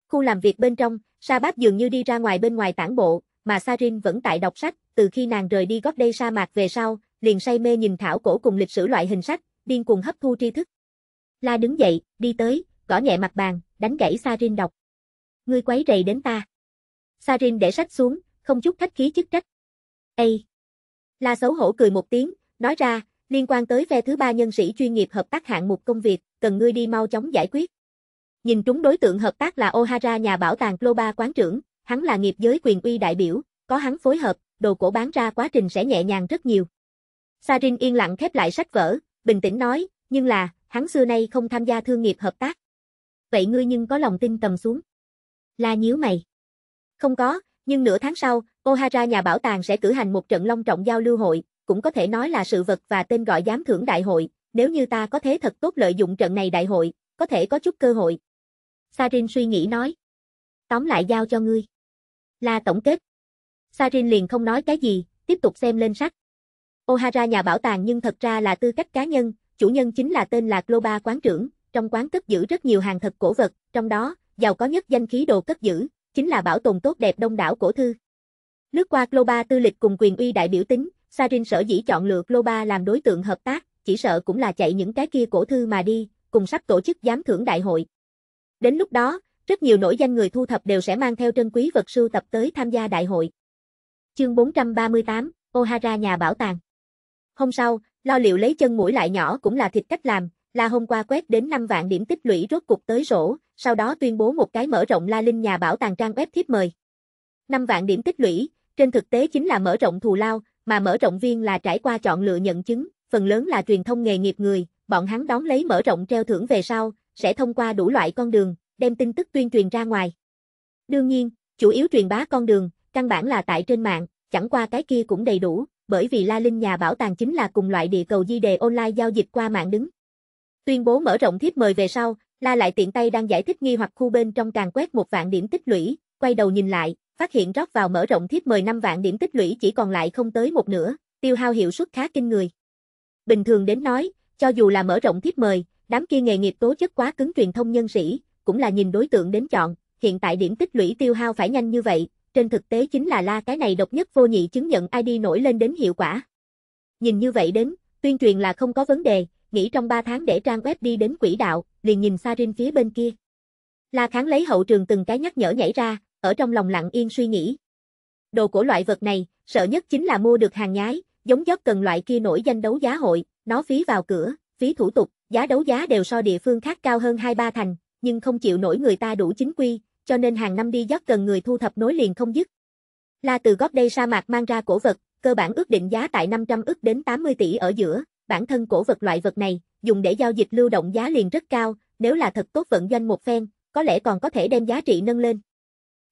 Khu làm việc bên trong, Sa Báp dường như đi ra ngoài bên ngoài tản bộ, mà Sarin vẫn tại đọc sách, từ khi nàng rời đi gót đây sa mạc về sau, liền say mê nhìn thảo cổ cùng lịch sử loại hình sách, điên cuồng hấp thu tri thức. La đứng dậy, đi tới, gõ nhẹ mặt bàn, đánh gãy Sarin đọc. Ngươi quấy rầy đến ta. Sarin để sách xuống, không chút khách khí chức trách. A La xấu hổ cười một tiếng, nói ra, liên quan tới phe thứ ba nhân sĩ chuyên nghiệp hợp tác hạng mục công việc, cần ngươi đi mau chóng giải quyết. Nhìn trúng đối tượng hợp tác là O'Hara nhà bảo tàng Globa quán trưởng, hắn là nghiệp giới quyền uy đại biểu, có hắn phối hợp, đồ cổ bán ra quá trình sẽ nhẹ nhàng rất nhiều. Sarin yên lặng khép lại sách vở, bình tĩnh nói, nhưng là, hắn xưa nay không tham gia thương nghiệp hợp tác. Vậy ngươi nhưng có lòng tin cầm xuống. La nhíu mày. Không có, nhưng nửa tháng sau, O'Hara nhà bảo tàng sẽ cử hành một trận long trọng giao lưu hội, cũng có thể nói là sự vật và tên gọi giám thưởng đại hội, nếu như ta có thế thật tốt lợi dụng trận này đại hội, có thể có chút cơ hội. Sarin suy nghĩ nói. Tóm lại giao cho ngươi. Là tổng kết. Sarin liền không nói cái gì, tiếp tục xem lên sách. O'Hara nhà bảo tàng nhưng thật ra là tư cách cá nhân, chủ nhân chính là tên là Globa quán trưởng, trong quán cất giữ rất nhiều hàng thật cổ vật, trong đó, giàu có nhất danh khí đồ cất giữ, chính là bảo tồn tốt đẹp đông đảo cổ thư. Lướt qua Globa tư lịch cùng quyền uy đại biểu tính, Sarin sở dĩ chọn lựa Globa làm đối tượng hợp tác, chỉ sợ cũng là chạy những cái kia cổ thư mà đi, cùng sắp tổ chức giám thưởng đại hội. Đến lúc đó, rất nhiều nổi danh người thu thập đều sẽ mang theo trân quý vật sưu tập tới tham gia đại hội. Chương 438, O'Hara nhà bảo tàng. Hôm sau, lo liệu lấy chân mũi lại nhỏ cũng là thịt cách làm, là hôm qua quét đến 5 vạn điểm tích lũy rốt cục tới rổ, sau đó tuyên bố một cái mở rộng La Linh nhà bảo tàng trang web tiếp mời. 5 vạn điểm tích lũy, trên thực tế chính là mở rộng thù lao, mà mở rộng viên là trải qua chọn lựa nhận chứng, phần lớn là truyền thông nghề nghiệp người, bọn hắn đón lấy mở rộng treo thưởng về sau, sẽ thông qua đủ loại con đường, đem tin tức tuyên truyền ra ngoài. Đương nhiên, chủ yếu truyền bá con đường, căn bản là tại trên mạng, chẳng qua cái kia cũng đầy đủ, bởi vì La Linh nhà bảo tàng chính là cùng loại địa cầu di đề online giao dịch qua mạng đứng. Tuyên bố mở rộng thiếp mời về sau, La lại tiện tay đang giải thích nghi hoặc khu bên trong càng quét một vạn điểm tích lũy, quay đầu nhìn lại, phát hiện rót vào mở rộng thiếp mời năm vạn điểm tích lũy chỉ còn lại không tới một nửa, tiêu hao hiệu suất khá kinh người. Bình thường đến nói, cho dù là mở rộng thiếp mời, đám kia nghề nghiệp tố chất quá cứng truyền thông nhân sĩ, cũng là nhìn đối tượng đến chọn, hiện tại điểm tích lũy tiêu hao phải nhanh như vậy, trên thực tế chính là la cái này độc nhất vô nhị chứng nhận ID nổi lên đến hiệu quả. Nhìn như vậy đến, tuyên truyền là không có vấn đề, nghĩ trong 3 tháng để trang web đi đến quỹ đạo, liền nhìn xa Sarin phía bên kia. La Kháng lấy hậu trường từng cái nhắc nhở nhảy ra, ở trong lòng lặng yên suy nghĩ. Đồ của loại vật này, sợ nhất chính là mua được hàng nhái, giống giót cần loại kia nổi danh đấu giá hội, nó phí vào cửa, phí thủ tục, giá đấu giá đều so địa phương khác cao hơn 2-3 thành, nhưng không chịu nổi người ta đủ chính quy, cho nên hàng năm đi giót cần người thu thập nối liền không dứt. Là từ góp đây sa mạc mang ra cổ vật, cơ bản ước định giá tại 500 ức đến 80 tỷ ở giữa, bản thân cổ vật loại vật này, dùng để giao dịch lưu động giá liền rất cao, nếu là thật tốt vận doanh một phen, có lẽ còn có thể đem giá trị nâng lên.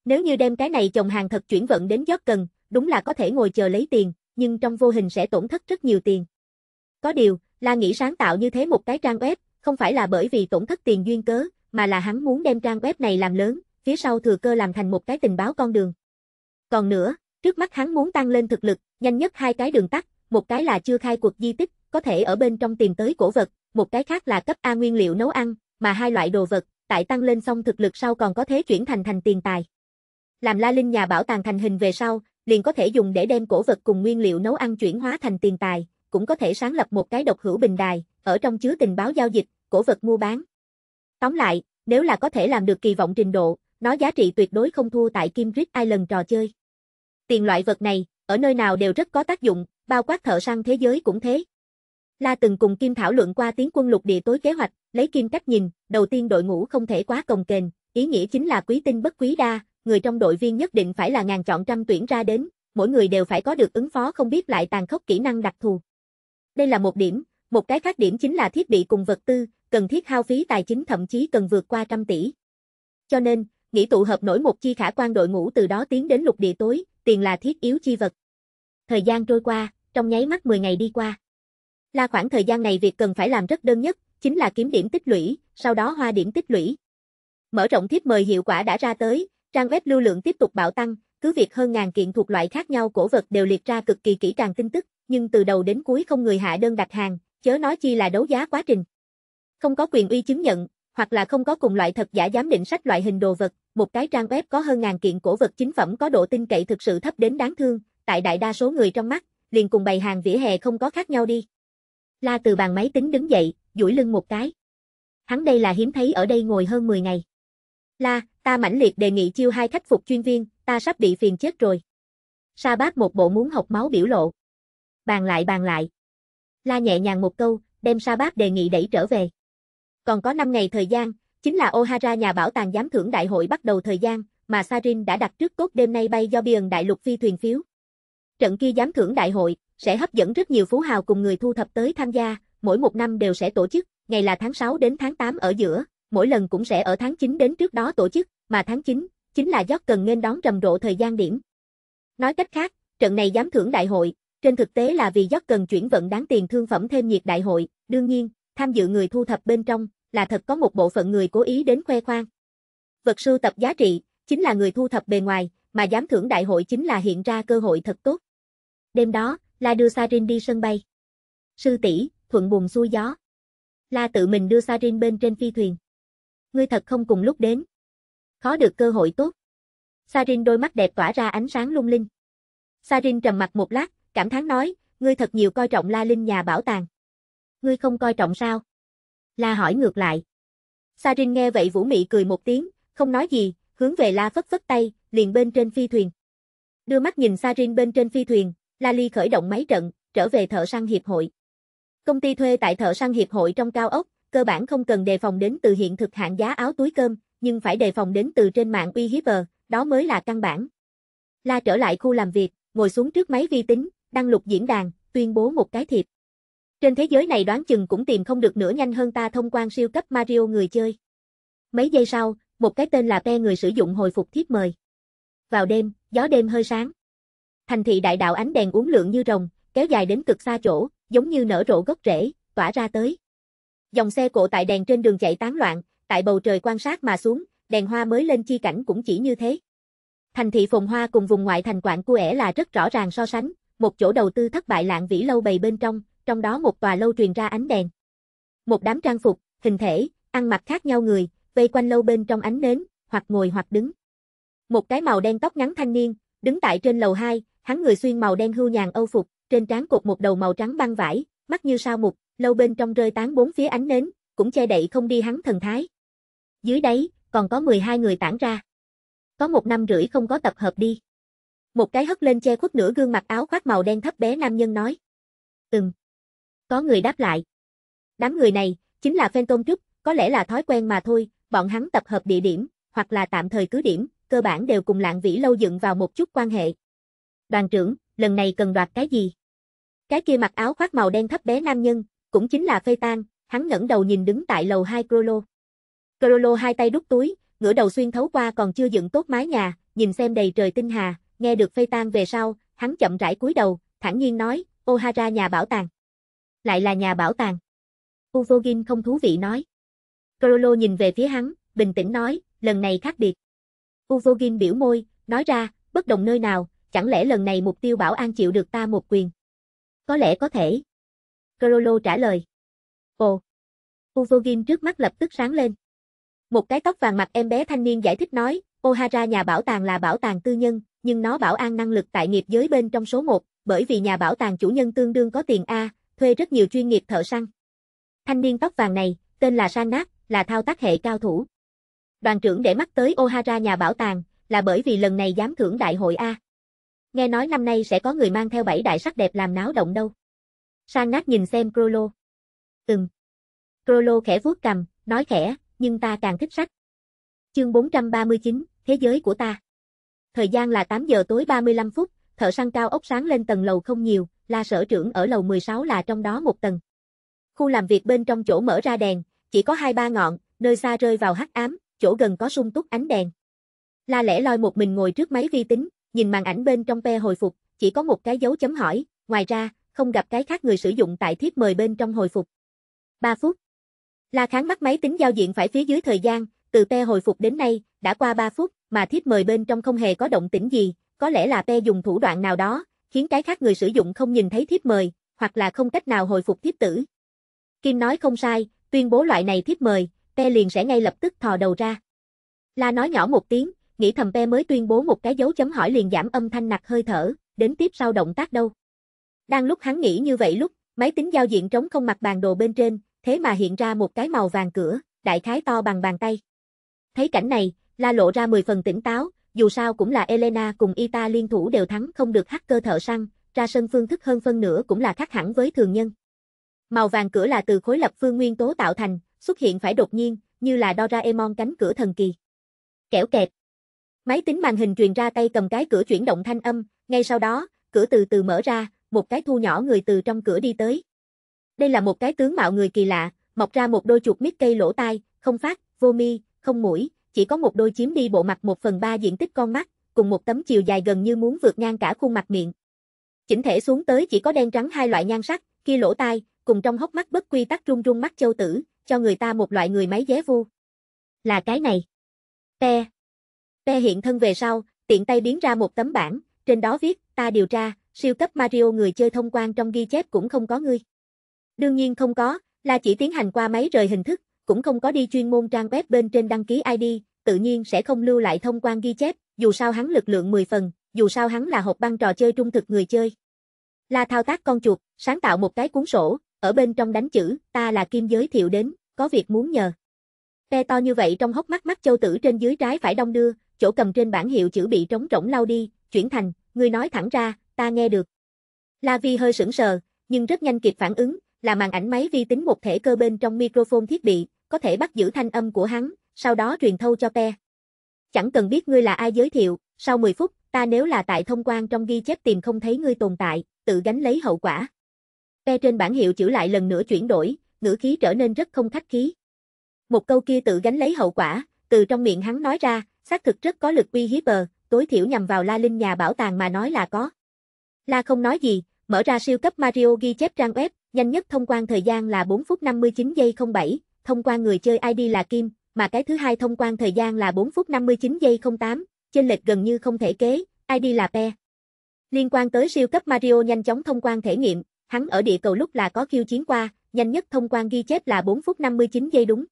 Nếu như đem cái này chồng hàng thật chuyển vận đến giót cần, đúng là có thể ngồi chờ lấy tiền, nhưng trong vô hình sẽ tổn thất rất nhiều tiền. Có điều, La nghĩ sáng tạo như thế một cái trang web, không phải là bởi vì tổn thất tiền duyên cớ, mà là hắn muốn đem trang web này làm lớn, phía sau thừa cơ làm thành một cái tình báo con đường. Còn nữa, trước mắt hắn muốn tăng lên thực lực, nhanh nhất hai cái đường tắt, một cái là chưa khai cuộc di tích, có thể ở bên trong tìm tới cổ vật, một cái khác là cấp A nguyên liệu nấu ăn, mà hai loại đồ vật, tại tăng lên xong thực lực sau còn có thế chuyển thành thành tiền tài làm La Linh nhà bảo tàng thành hình về sau, liền có thể dùng để đem cổ vật cùng nguyên liệu nấu ăn chuyển hóa thành tiền tài, cũng có thể sáng lập một cái độc hữu bình đài, ở trong chứa tình báo giao dịch, cổ vật mua bán. Tóm lại, nếu là có thể làm được kỳ vọng trình độ, nó giá trị tuyệt đối không thua tại Kim Rick Island trò chơi. Tiền loại vật này, ở nơi nào đều rất có tác dụng, bao quát thợ săn thế giới cũng thế. La từng cùng Kim thảo luận qua tiến quân lục địa tối kế hoạch, lấy Kim cách nhìn, đầu tiên đội ngũ không thể quá cồng kềnh, ý nghĩa chính là quý tinh bất quý đa, người trong đội viên nhất định phải là ngàn chọn trăm tuyển ra đến, mỗi người đều phải có được ứng phó không biết lại tàn khốc kỹ năng đặc thù. Đây là một điểm, một cái khác điểm chính là thiết bị cùng vật tư, cần thiết hao phí tài chính thậm chí cần vượt qua trăm tỷ. Cho nên, nghĩ tụ hợp nổi một chi khả quan đội ngũ từ đó tiến đến lục địa tối, tiền là thiết yếu chi vật. Thời gian trôi qua, trong nháy mắt 10 ngày đi qua. Là khoảng thời gian này việc cần phải làm rất đơn nhất, chính là kiếm điểm tích lũy, sau đó hoa điểm tích lũy. Mở rộng thiếp mời hiệu quả đã ra tới, Trang web lưu lượng tiếp tục bạo tăng, cứ việc hơn ngàn kiện thuộc loại khác nhau cổ vật đều liệt ra cực kỳ kỹ càng tin tức, nhưng từ đầu đến cuối không người hạ đơn đặt hàng, chớ nói chi là đấu giá quá trình. Không có quyền uy chứng nhận, hoặc là không có cùng loại thật giả giám định sách loại hình đồ vật, một cái trang web có hơn ngàn kiện cổ vật chính phẩm có độ tin cậy thực sự thấp đến đáng thương, tại đại đa số người trong mắt, liền cùng bày hàng vỉa hè không có khác nhau đi. La từ bàn máy tính đứng dậy, duỗi lưng một cái. Hắn đây là hiếm thấy ở đây ngồi hơn 10 ngày. La, ta mãnh liệt đề nghị chiêu hai khách phục chuyên viên, ta sắp bị phiền chết rồi. Sa bác một bộ muốn học máu biểu lộ. Bàn lại bàn lại. La nhẹ nhàng một câu, đem Sa bác đề nghị đẩy trở về. Còn có 5 ngày thời gian, chính là O'Hara nhà bảo tàng giám thưởng đại hội bắt đầu thời gian, mà Sarin đã đặt trước cốt đêm nay bay do biển đại lục phi thuyền phiếu. Trận kia giám thưởng đại hội sẽ hấp dẫn rất nhiều phú hào cùng người thu thập tới tham gia, mỗi một năm đều sẽ tổ chức, ngày là tháng 6 đến tháng 8 ở giữa, mỗi lần cũng sẽ ở tháng 9 đến trước đó tổ chức, mà tháng 9 chính là giót cần nên đón rầm rộ thời gian điểm. Nói cách khác, trận này giám thưởng đại hội, trên thực tế là vì giót cần chuyển vận đáng tiền thương phẩm thêm nhiệt đại hội, đương nhiên, tham dự người thu thập bên trong là thật có một bộ phận người cố ý đến khoe khoang. Vật sưu tập giá trị chính là người thu thập bề ngoài, mà giám thưởng đại hội chính là hiện ra cơ hội thật tốt. Đêm đó, La đưa Sarin đi sân bay. Sư tỷ, thuận buồn xuôi gió. La tự mình đưa Sarin bên trên phi thuyền ngươi thật không cùng lúc đến. Khó được cơ hội tốt. Sarin đôi mắt đẹp tỏa ra ánh sáng lung linh. Sarin trầm mặt một lát, cảm thán nói, ngươi thật nhiều coi trọng La Linh nhà bảo tàng. Ngươi không coi trọng sao? La hỏi ngược lại. Sarin nghe vậy Vũ Mị cười một tiếng, không nói gì, hướng về La phất phất tay, liền bên trên phi thuyền. Đưa mắt nhìn Sarin bên trên phi thuyền, La Ly khởi động máy trận, trở về thợ săn hiệp hội. Công ty thuê tại thợ săn hiệp hội trong cao ốc, cơ bản không cần đề phòng đến từ hiện thực hạng giá áo túi cơm, nhưng phải đề phòng đến từ trên mạng uy hiếp ờ, đó mới là căn bản. La trở lại khu làm việc, ngồi xuống trước máy vi tính, đăng lục diễn đàn, tuyên bố một cái thiệp. Trên thế giới này đoán chừng cũng tìm không được nữa nhanh hơn ta thông quan siêu cấp Mario người chơi. Mấy giây sau, một cái tên là Pe người sử dụng hồi phục thiếp mời. Vào đêm, gió đêm hơi sáng. Thành thị đại đạo ánh đèn uốn lượn như rồng, kéo dài đến cực xa chỗ, giống như nở rộ gốc rễ, tỏa ra tới. Dòng xe cộ tại đèn trên đường chạy tán loạn, tại bầu trời quan sát mà xuống, đèn hoa mới lên chi cảnh cũng chỉ như thế. Thành thị phồn hoa cùng vùng ngoại thành quảng của ẻ là rất rõ ràng so sánh, một chỗ đầu tư thất bại lạng vĩ lâu bày bên trong, trong đó một tòa lâu truyền ra ánh đèn. Một đám trang phục, hình thể, ăn mặc khác nhau người, vây quanh lâu bên trong ánh nến, hoặc ngồi hoặc đứng. Một cái màu đen tóc ngắn thanh niên, đứng tại trên lầu 2, hắn người xuyên màu đen hưu nhàn âu phục, trên trán cột một đầu màu trắng băng vải, mắt như sao mục, lâu bên trong rơi tán bốn phía ánh nến, cũng che đậy không đi hắn thần thái. Dưới đấy còn có 12 người tản ra. Có một năm rưỡi không có tập hợp đi. Một cái hất lên che khuất nửa gương mặt áo khoác màu đen thấp bé nam nhân nói. Ừm. Có người đáp lại. Đám người này, chính là phen tôn Trúc, có lẽ là thói quen mà thôi, bọn hắn tập hợp địa điểm, hoặc là tạm thời cứ điểm, cơ bản đều cùng lạng vĩ lâu dựng vào một chút quan hệ. Đoàn trưởng, lần này cần đoạt cái gì? Cái kia mặc áo khoác màu đen thấp bé nam nhân, cũng chính là phê tan, hắn ngẩng đầu nhìn đứng tại lầu 2 Crollo. Crollo hai tay đút túi, ngửa đầu xuyên thấu qua còn chưa dựng tốt mái nhà, nhìn xem đầy trời tinh hà, nghe được phê tan về sau, hắn chậm rãi cúi đầu, thản nhiên nói, O'Hara nhà bảo tàng. Lại là nhà bảo tàng. Uvogin không thú vị nói. Crollo nhìn về phía hắn, bình tĩnh nói, lần này khác biệt. Uvogin biểu môi, nói ra, bất đồng nơi nào, chẳng lẽ lần này mục tiêu bảo an chịu được ta một quyền. Có lẽ có thể. Crollo trả lời. Ồ. Uvogin trước mắt lập tức sáng lên. Một cái tóc vàng mặt em bé thanh niên giải thích nói, O'Hara nhà bảo tàng là bảo tàng tư nhân, nhưng nó bảo an năng lực tại nghiệp giới bên trong số 1, bởi vì nhà bảo tàng chủ nhân tương đương có tiền A, thuê rất nhiều chuyên nghiệp thợ săn. Thanh niên tóc vàng này, tên là Sanat, là thao tác hệ cao thủ. Đoàn trưởng để mắt tới O'Hara nhà bảo tàng, là bởi vì lần này dám thưởng đại hội A. Nghe nói năm nay sẽ có người mang theo bảy đại sắc đẹp làm náo động đâu. Sang ngát nhìn xem Prolo. Ừm. Prolo khẽ vuốt cầm, nói khẽ, nhưng ta càng thích sách. Chương 439, Thế giới của ta. Thời gian là 8 giờ tối 35 phút, thợ săn cao ốc sáng lên tầng lầu không nhiều, là sở trưởng ở lầu 16 là trong đó một tầng. Khu làm việc bên trong chỗ mở ra đèn, chỉ có hai ba ngọn, nơi xa rơi vào hắc ám, chỗ gần có sung túc ánh đèn. La lẽ loi một mình ngồi trước máy vi tính, nhìn màn ảnh bên trong pe hồi phục, chỉ có một cái dấu chấm hỏi, ngoài ra, không gặp cái khác người sử dụng tại thiết mời bên trong hồi phục. 3 phút. La Kháng mắt máy tính giao diện phải phía dưới thời gian, từ Pe hồi phục đến nay, đã qua 3 phút, mà thiết mời bên trong không hề có động tĩnh gì, có lẽ là Pe dùng thủ đoạn nào đó, khiến cái khác người sử dụng không nhìn thấy thiết mời, hoặc là không cách nào hồi phục thiết tử. Kim nói không sai, tuyên bố loại này thiết mời, Pe liền sẽ ngay lập tức thò đầu ra. La nói nhỏ một tiếng, nghĩ thầm Pe mới tuyên bố một cái dấu chấm hỏi liền giảm âm thanh nặc hơi thở, đến tiếp sau động tác đâu. Đang lúc hắn nghĩ như vậy lúc, máy tính giao diện trống không mặt bàn đồ bên trên, thế mà hiện ra một cái màu vàng cửa, đại khái to bằng bàn tay. Thấy cảnh này, la lộ ra 10 phần tỉnh táo, dù sao cũng là Elena cùng Ita liên thủ đều thắng không được hacker thợ săn, ra sân phương thức hơn phân nửa cũng là khác hẳn với thường nhân. Màu vàng cửa là từ khối lập phương nguyên tố tạo thành, xuất hiện phải đột nhiên, như là Doraemon cánh cửa thần kỳ. Kẻo kẹt. Máy tính màn hình truyền ra tay cầm cái cửa chuyển động thanh âm, ngay sau đó, cửa từ từ mở ra, một cái thu nhỏ người từ trong cửa đi tới. Đây là một cái tướng mạo người kỳ lạ, mọc ra một đôi chuột mít cây lỗ tai, không phát, vô mi, không mũi, chỉ có một đôi chiếm đi bộ mặt một phần ba diện tích con mắt, cùng một tấm chiều dài gần như muốn vượt ngang cả khuôn mặt miệng. Chỉnh thể xuống tới chỉ có đen trắng hai loại nhan sắc, kia lỗ tai, cùng trong hốc mắt bất quy tắc run run mắt châu tử, cho người ta một loại người máy vé vu. Là cái này. Pe. Pe hiện thân về sau, tiện tay biến ra một tấm bảng, trên đó viết, ta điều tra, siêu cấp Mario người chơi thông quan trong ghi chép cũng không có ngươi. Đương nhiên không có, là chỉ tiến hành qua máy rời hình thức, cũng không có đi chuyên môn trang web bên trên đăng ký ID, tự nhiên sẽ không lưu lại thông quan ghi chép, dù sao hắn lực lượng 10 phần, dù sao hắn là hộp băng trò chơi trung thực người chơi. Là thao tác con chuột, sáng tạo một cái cuốn sổ, ở bên trong đánh chữ, ta là kim giới thiệu đến, có việc muốn nhờ. Pe to như vậy trong hốc mắt mắt châu tử trên dưới trái phải đông đưa, chỗ cầm trên bảng hiệu chữ bị trống rỗng lau đi, chuyển thành, ngươi nói thẳng ra, ta nghe được. La Vi hơi sững sờ, nhưng rất nhanh kịp phản ứng, là màn ảnh máy vi tính một thể cơ bên trong microphone thiết bị, có thể bắt giữ thanh âm của hắn, sau đó truyền thâu cho Pe. Chẳng cần biết ngươi là ai giới thiệu, sau 10 phút, ta nếu là tại thông quan trong ghi chép tìm không thấy ngươi tồn tại, tự gánh lấy hậu quả. Pe trên bản hiệu chữ lại lần nữa chuyển đổi, ngữ khí trở nên rất không khách khí. Một câu kia tự gánh lấy hậu quả, từ trong miệng hắn nói ra, xác thực rất có lực uy hiếp bờ, tối thiểu nhằm vào La Linh nhà bảo tàng mà nói là có. La không nói gì, mở ra siêu cấp Mario ghi chép trang web, nhanh nhất thông quan thời gian là 4 phút 59 giây 07, thông quan người chơi ID là Kim, mà cái thứ hai thông quan thời gian là 4 phút 59 giây 08, chênh lệch gần như không thể kế, ID là Pe. Liên quan tới siêu cấp Mario nhanh chóng thông quan thể nghiệm, hắn ở địa cầu lúc là có khiêu chiến qua, nhanh nhất thông quan ghi chép là 4 phút 59 giây đúng.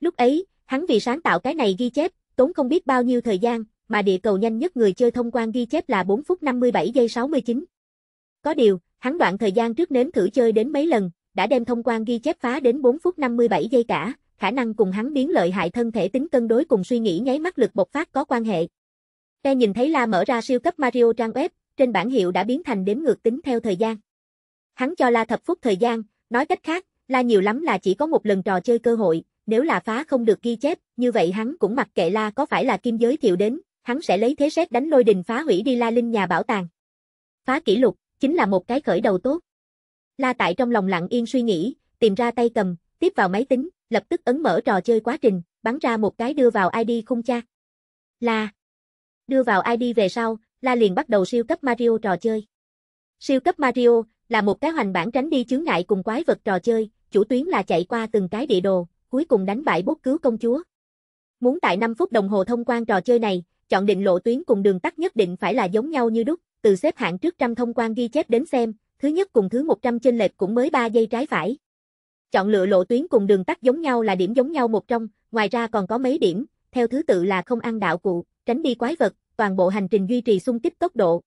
Lúc ấy, hắn vì sáng tạo cái này ghi chép, tốn không biết bao nhiêu thời gian, mà địa cầu nhanh nhất người chơi thông quan ghi chép là 4 phút 57 giây 69. Có điều, hắn đoạn thời gian trước nếm thử chơi đến mấy lần, đã đem thông quan ghi chép phá đến 4 phút 57 giây cả, khả năng cùng hắn biến lợi hại thân thể tính cân đối cùng suy nghĩ nháy mắt lực bộc phát có quan hệ. E nhìn thấy la mở ra siêu cấp Mario trang web, trên bảng hiệu đã biến thành đếm ngược tính theo thời gian. Hắn cho la thập phút thời gian, nói cách khác, la nhiều lắm là chỉ có một lần trò chơi cơ hội, nếu là phá không được ghi chép, như vậy hắn cũng mặc kệ la có phải là kim giới thiệu đến, hắn sẽ lấy thế xét đánh lôi đình phá hủy đi La Linh nhà bảo tàng. Phá kỷ lục, chính là một cái khởi đầu tốt. La Tại trong lòng lặng yên suy nghĩ, tìm ra tay cầm, tiếp vào máy tính, lập tức ấn mở trò chơi quá trình, bắn ra một cái đưa vào ID khung cha. La. Đưa vào ID về sau, La liền bắt đầu siêu cấp Mario trò chơi. Siêu cấp Mario là một cái hoành bản tránh đi chướng ngại cùng quái vật trò chơi, chủ tuyến là chạy qua từng cái địa đồ, cuối cùng đánh bại bốt cứu công chúa. Muốn tại 5 phút đồng hồ thông quan trò chơi này, chọn định lộ tuyến cùng đường tắt nhất định phải là giống nhau như đúc, từ xếp hạng trước trăm thông quan ghi chép đến xem, thứ nhất cùng thứ 100 trên lệch cũng mới 3 giây trái phải. Chọn lựa lộ tuyến cùng đường tắt giống nhau là điểm giống nhau một trong, ngoài ra còn có mấy điểm, theo thứ tự là không ăn đạo cụ, tránh đi quái vật, toàn bộ hành trình duy trì xung kích tốc độ.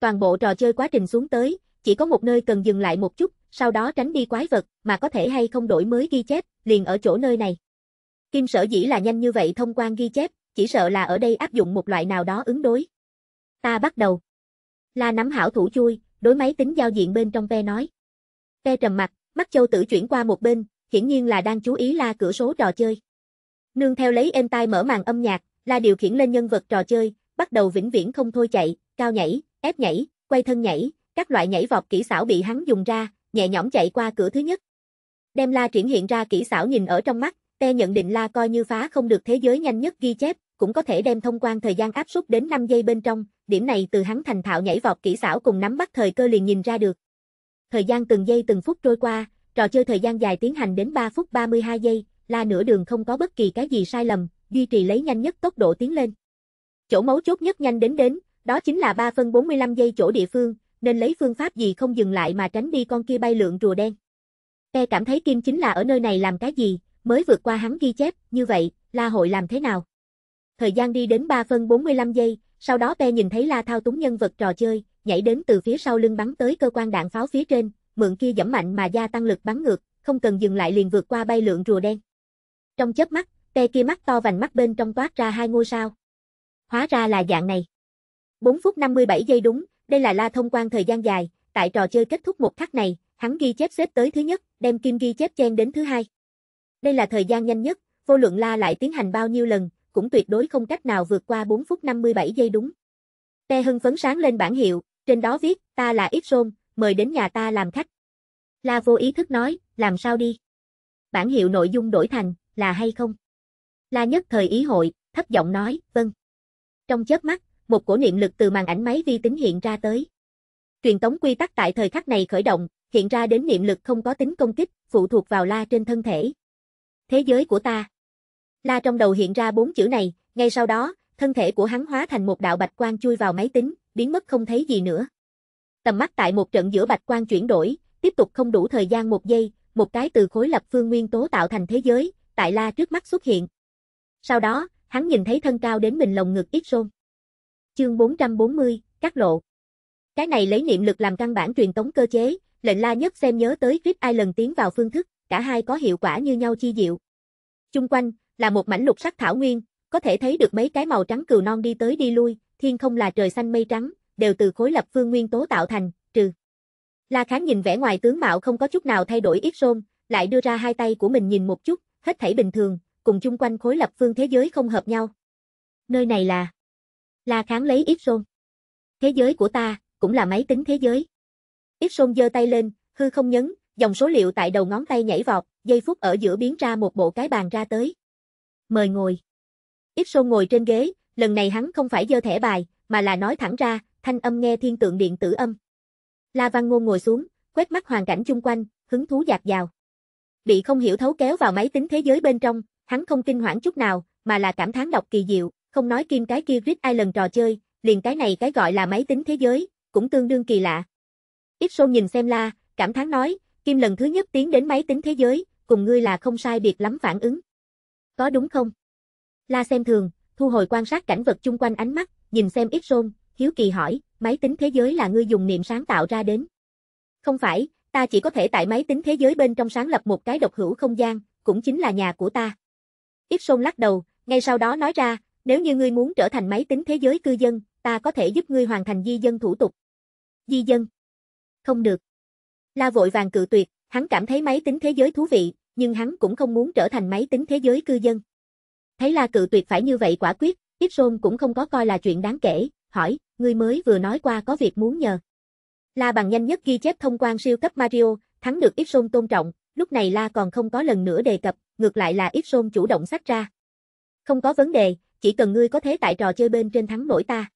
Toàn bộ trò chơi quá trình xuống tới, chỉ có một nơi cần dừng lại một chút, sau đó tránh đi quái vật, mà có thể hay không đổi mới ghi chép, liền ở chỗ nơi này. Kim sở dĩ là nhanh như vậy thông quan ghi chép, chỉ sợ là ở đây áp dụng một loại nào đó ứng đối. Ta bắt đầu. La nắm hảo thủ chui, đối máy tính giao diện bên trong ve nói. Ve trầm mặt, mắt châu tử chuyển qua một bên, hiển nhiên là đang chú ý la cửa số trò chơi. Nương theo lấy êm tai mở màn âm nhạc, la điều khiển lên nhân vật trò chơi, bắt đầu vĩnh viễn không thôi chạy, cao nhảy, ép nhảy, quay thân nhảy, các loại nhảy vọt kỹ xảo bị hắn dùng ra, nhẹ nhõm chạy qua cửa thứ nhất. Đem la triển hiện ra kỹ xảo nhìn ở trong mắt, Te nhận định la coi như phá không được thế giới nhanh nhất ghi chép, cũng có thể đem thông quan thời gian áp suất đến 5 giây bên trong, điểm này từ hắn thành thạo nhảy vọt kỹ xảo cùng nắm bắt thời cơ liền nhìn ra được. Thời gian từng giây từng phút trôi qua, trò chơi thời gian dài tiến hành đến 3 phút 32 giây, la nửa đường không có bất kỳ cái gì sai lầm, duy trì lấy nhanh nhất tốc độ tiến lên. Chỗ mấu chốt nhất nhanh đến đến, đó chính là 3 phân 45 giây chỗ địa phương, nên lấy phương pháp gì không dừng lại mà tránh đi con kia bay lượn rùa đen. Te cảm thấy Kim chính là ở nơi này làm cái gì, mới vượt qua hắn ghi chép, như vậy, La Hội làm thế nào? thời gian đi đến 3 phân 45 giây, sau đó Pe nhìn thấy La thao túng nhân vật trò chơi, nhảy đến từ phía sau lưng bắn tới cơ quan đạn pháo phía trên, mượn kia dẫm mạnh mà gia tăng lực bắn ngược, không cần dừng lại liền vượt qua bay lượn rùa đen. Trong chớp mắt, Pe kia mắt to vành mắt bên trong toát ra hai ngôi sao. Hóa ra là dạng này. 4 phút 57 giây đúng, đây là La thông quan thời gian dài, tại trò chơi kết thúc một khắc này, hắn ghi chép xếp tới thứ nhất, đem kim ghi chép chen đến thứ hai. Đây là thời gian nhanh nhất, vô luận La lại tiến hành bao nhiêu lần, cũng tuyệt đối không cách nào vượt qua 4 phút 57 giây đúng. Te hưng phấn sáng lên bản hiệu, trên đó viết, ta là Ít mời đến nhà ta làm khách. La vô ý thức nói, làm sao đi? Bản hiệu nội dung đổi thành, là hay không? La nhất thời ý hội, thấp giọng nói, vâng. Trong chớp mắt, một cổ niệm lực từ màn ảnh máy vi tính hiện ra tới. Truyền tống quy tắc tại thời khắc này khởi động, hiện ra đến niệm lực không có tính công kích, phụ thuộc vào la trên thân thể. Thế giới của ta. La trong đầu hiện ra bốn chữ này, ngay sau đó, thân thể của hắn hóa thành một đạo bạch quang chui vào máy tính, biến mất không thấy gì nữa. Tầm mắt tại một trận giữa bạch quang chuyển đổi, tiếp tục không đủ thời gian một giây, một cái từ khối lập phương nguyên tố tạo thành thế giới, tại La trước mắt xuất hiện. Sau đó, hắn nhìn thấy thân cao đến mình lồng ngực ít rôn. Chương 440, Các lộ. Cái này lấy niệm lực làm căn bản truyền tống cơ chế, lệnh La nhất xem nhớ tới Chris lần tiến vào phương thức, cả hai có hiệu quả như nhau chi diệu. Chung quanh, là một mảnh lục sắc thảo nguyên, có thể thấy được mấy cái màu trắng cừu non đi tới đi lui, thiên không là trời xanh mây trắng, đều từ khối lập phương nguyên tố tạo thành, trừ. La Khán nhìn vẻ ngoài tướng mạo không có chút nào thay đổi ít rôn, lại đưa ra hai tay của mình nhìn một chút, hết thảy bình thường, cùng chung quanh khối lập phương thế giới không hợp nhau. Nơi này là La Khán lấy ít rôn. Thế giới của ta, cũng là máy tính thế giới. Ít rôn giơ tay lên, hư không nhấn, dòng số liệu tại đầu ngón tay nhảy vọt, giây phút ở giữa biến ra một bộ cái bàn ra tới mời ngồi. Ít sô ngồi trên ghế, lần này hắn không phải dơ thẻ bài, mà là nói thẳng ra, thanh âm nghe thiên tượng điện tử âm. La Văn Ngôn ngồi xuống, quét mắt hoàn cảnh chung quanh, hứng thú dạt dào. Bị không hiểu thấu kéo vào máy tính thế giới bên trong, hắn không kinh hoảng chút nào, mà là cảm thán đọc kỳ diệu, không nói kim cái kia ai lần trò chơi, liền cái này cái gọi là máy tính thế giới, cũng tương đương kỳ lạ. Ít sô nhìn xem la, cảm thán nói, Kim lần thứ nhất tiến đến máy tính thế giới, cùng ngươi là không sai biệt lắm phản ứng. Có đúng không? La xem thường, thu hồi quan sát cảnh vật chung quanh ánh mắt, nhìn xem ít rôn, hiếu kỳ hỏi, máy tính thế giới là ngươi dùng niệm sáng tạo ra đến. Không phải, ta chỉ có thể tại máy tính thế giới bên trong sáng lập một cái độc hữu không gian, cũng chính là nhà của ta. Ít rôn lắc đầu, ngay sau đó nói ra, nếu như ngươi muốn trở thành máy tính thế giới cư dân, ta có thể giúp ngươi hoàn thành di dân thủ tục. Di dân? Không được. La vội vàng cự tuyệt, hắn cảm thấy máy tính thế giới thú vị, nhưng hắn cũng không muốn trở thành máy tính thế giới cư dân. Thấy La cự tuyệt phải như vậy quả quyết, ít rôn cũng không có coi là chuyện đáng kể, hỏi, ngươi mới vừa nói qua có việc muốn nhờ. La bằng nhanh nhất ghi chép thông quan siêu cấp Mario, thắng được ít rôn tôn trọng, lúc này La còn không có lần nữa đề cập, ngược lại là ít rôn chủ động sách ra. Không có vấn đề, chỉ cần ngươi có thế tại trò chơi bên trên thắng nổi ta.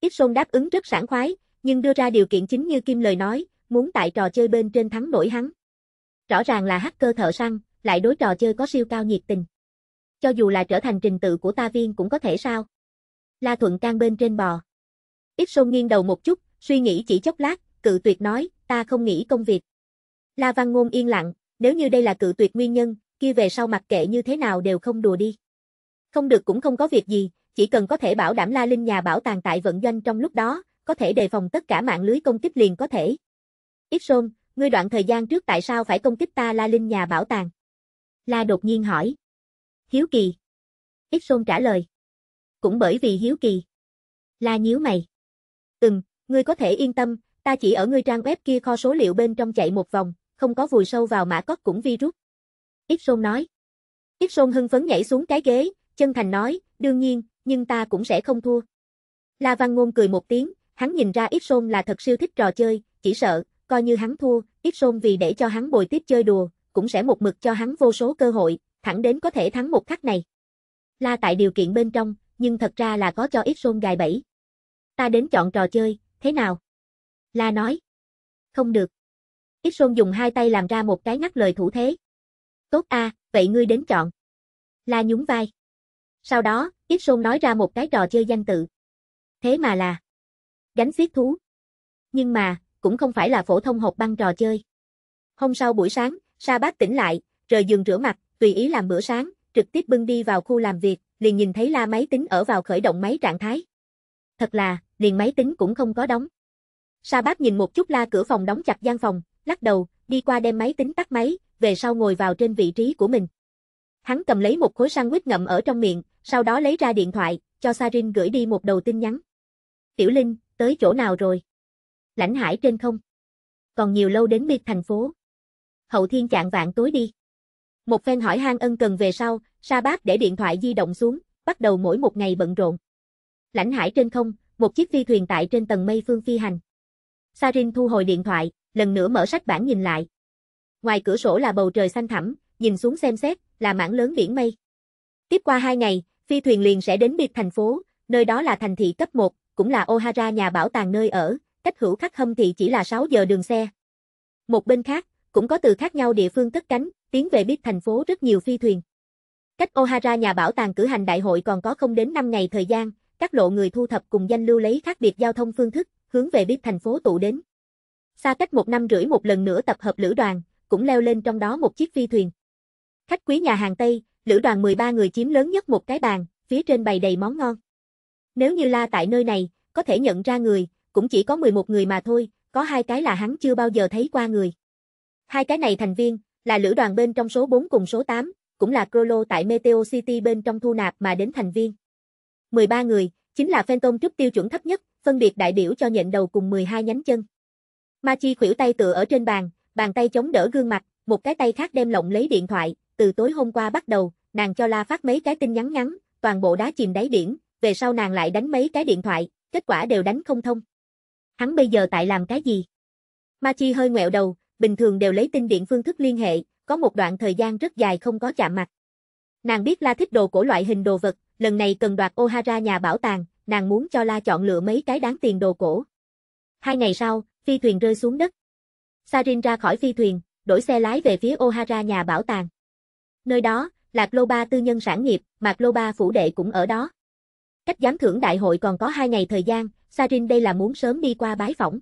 Ít rôn đáp ứng rất sảng khoái, nhưng đưa ra điều kiện chính như Kim lời nói, muốn tại trò chơi bên trên thắng nổi hắn. Rõ ràng là hacker thợ săn, lại đối trò chơi có siêu cao nhiệt tình. Cho dù là trở thành trình tự của ta viên cũng có thể sao. La Thuận can bên trên bò. Ít sông nghiêng đầu một chút, suy nghĩ chỉ chốc lát, cự tuyệt nói, ta không nghĩ công việc. La Văn Ngôn yên lặng, nếu như đây là cự tuyệt nguyên nhân, kia về sau mặc kệ như thế nào đều không đùa đi. Không được cũng không có việc gì, chỉ cần có thể bảo đảm La Linh nhà bảo tàng tại vận doanh trong lúc đó, có thể đề phòng tất cả mạng lưới công kích liền có thể. Ít sôn, ngươi đoạn thời gian trước tại sao phải công kích ta La Linh nhà bảo tàng? La đột nhiên hỏi. Hiếu kỳ. Ít Xôn trả lời. Cũng bởi vì hiếu kỳ. La nhíu mày. Ừm, ngươi có thể yên tâm, ta chỉ ở ngươi trang web kia kho số liệu bên trong chạy một vòng, không có vùi sâu vào mã cốt cũng virus. Ít Xôn nói. Ít Xôn hưng phấn nhảy xuống cái ghế, chân thành nói, đương nhiên, nhưng ta cũng sẽ không thua. La Văn Ngôn cười một tiếng, hắn nhìn ra Ít Xôn là thật siêu thích trò chơi, chỉ sợ, coi như hắn thua, ít rôn vì để cho hắn bồi tiếp chơi đùa, cũng sẽ một mực cho hắn vô số cơ hội, thẳng đến có thể thắng một khắc này. La tại điều kiện bên trong, nhưng thật ra là có cho ít rôn gài bẫy. Ta đến chọn trò chơi, thế nào? La nói. Không được. Ít rôn dùng hai tay làm ra một cái ngắt lời thủ thế. Tốt a, vậy ngươi đến chọn. La nhún vai. Sau đó, ít rôn nói ra một cái trò chơi danh tự. Thế mà là gánh xiết thú. Nhưng mà, cũng không phải là phổ thông hộp băng trò chơi. Hôm sau buổi sáng, Sa Bác tỉnh lại, rời giường rửa mặt, tùy ý làm bữa sáng, trực tiếp bưng đi vào khu làm việc, liền nhìn thấy la máy tính ở vào khởi động máy trạng thái. Thật là, liền máy tính cũng không có đóng. Sa Bác nhìn một chút la cửa phòng đóng chặt gian phòng, lắc đầu, đi qua đem máy tính tắt máy, về sau ngồi vào trên vị trí của mình. Hắn cầm lấy một khối sandwich ngậm ở trong miệng, sau đó lấy ra điện thoại, cho Sarin gửi đi một đầu tin nhắn. Tiểu Linh, tới chỗ nào rồi? lãnh hải trên không. Còn nhiều lâu đến biệt thành phố. Hậu thiên chạng vạn tối đi. Một phen hỏi han ân cần về sau, Sa Bác để điện thoại di động xuống, bắt đầu mỗi một ngày bận rộn. Lãnh hải trên không, một chiếc phi thuyền tại trên tầng mây phương phi hành. Sarin thu hồi điện thoại, lần nữa mở sách bản nhìn lại. Ngoài cửa sổ là bầu trời xanh thẳm, nhìn xuống xem xét, là mảng lớn biển mây. Tiếp qua hai ngày, phi thuyền liền sẽ đến biệt thành phố, nơi đó là thành thị cấp 1, cũng là O'Hara nhà bảo tàng nơi ở, cách hữu khắc hâm thị chỉ là 6 giờ đường xe. Một bên khác, cũng có từ khác nhau địa phương cất cánh, tiến về biết thành phố rất nhiều phi thuyền. Cách O'Hara nhà bảo tàng cử hành đại hội còn có không đến 5 ngày thời gian, các lộ người thu thập cùng danh lưu lấy khác biệt giao thông phương thức, hướng về biết thành phố tụ đến. Xa cách một năm rưỡi một lần nữa tập hợp lữ đoàn, cũng leo lên trong đó một chiếc phi thuyền. Khách quý nhà hàng Tây, lữ đoàn 13 người chiếm lớn nhất một cái bàn, phía trên bày đầy món ngon. Nếu như la tại nơi này, có thể nhận ra người, cũng chỉ có 11 người mà thôi, có hai cái là hắn chưa bao giờ thấy qua người. Hai cái này thành viên, là lữ đoàn bên trong số 4 cùng số 8, cũng là Crollo tại Meteo City bên trong thu nạp mà đến thành viên. 13 người, chính là Phantom trước tiêu chuẩn thấp nhất, phân biệt đại biểu cho nhện đầu cùng 12 nhánh chân. Ma Chi khuỷu tay tựa ở trên bàn, bàn tay chống đỡ gương mặt, một cái tay khác đem lộng lấy điện thoại, từ tối hôm qua bắt đầu, nàng cho La phát mấy cái tin nhắn ngắn, toàn bộ đá chìm đáy biển, về sau nàng lại đánh mấy cái điện thoại, kết quả đều đánh không thông hắn bây giờ tại làm cái gì? Machi hơi ngẹo đầu, bình thường đều lấy tinh điện phương thức liên hệ, có một đoạn thời gian rất dài không có chạm mặt. Nàng biết La thích đồ cổ loại hình đồ vật, lần này cần đoạt O'Hara nhà bảo tàng, nàng muốn cho La chọn lựa mấy cái đáng tiền đồ cổ. Hai ngày sau, phi thuyền rơi xuống đất. Sarin ra khỏi phi thuyền, đổi xe lái về phía O'Hara nhà bảo tàng. Nơi đó, Lạc Lô Ba tư nhân sản nghiệp, Mạc Lô Ba phủ đệ cũng ở đó. Cách giám thưởng đại hội còn có hai ngày thời gian, Sarin đây là muốn sớm đi qua bái phỏng,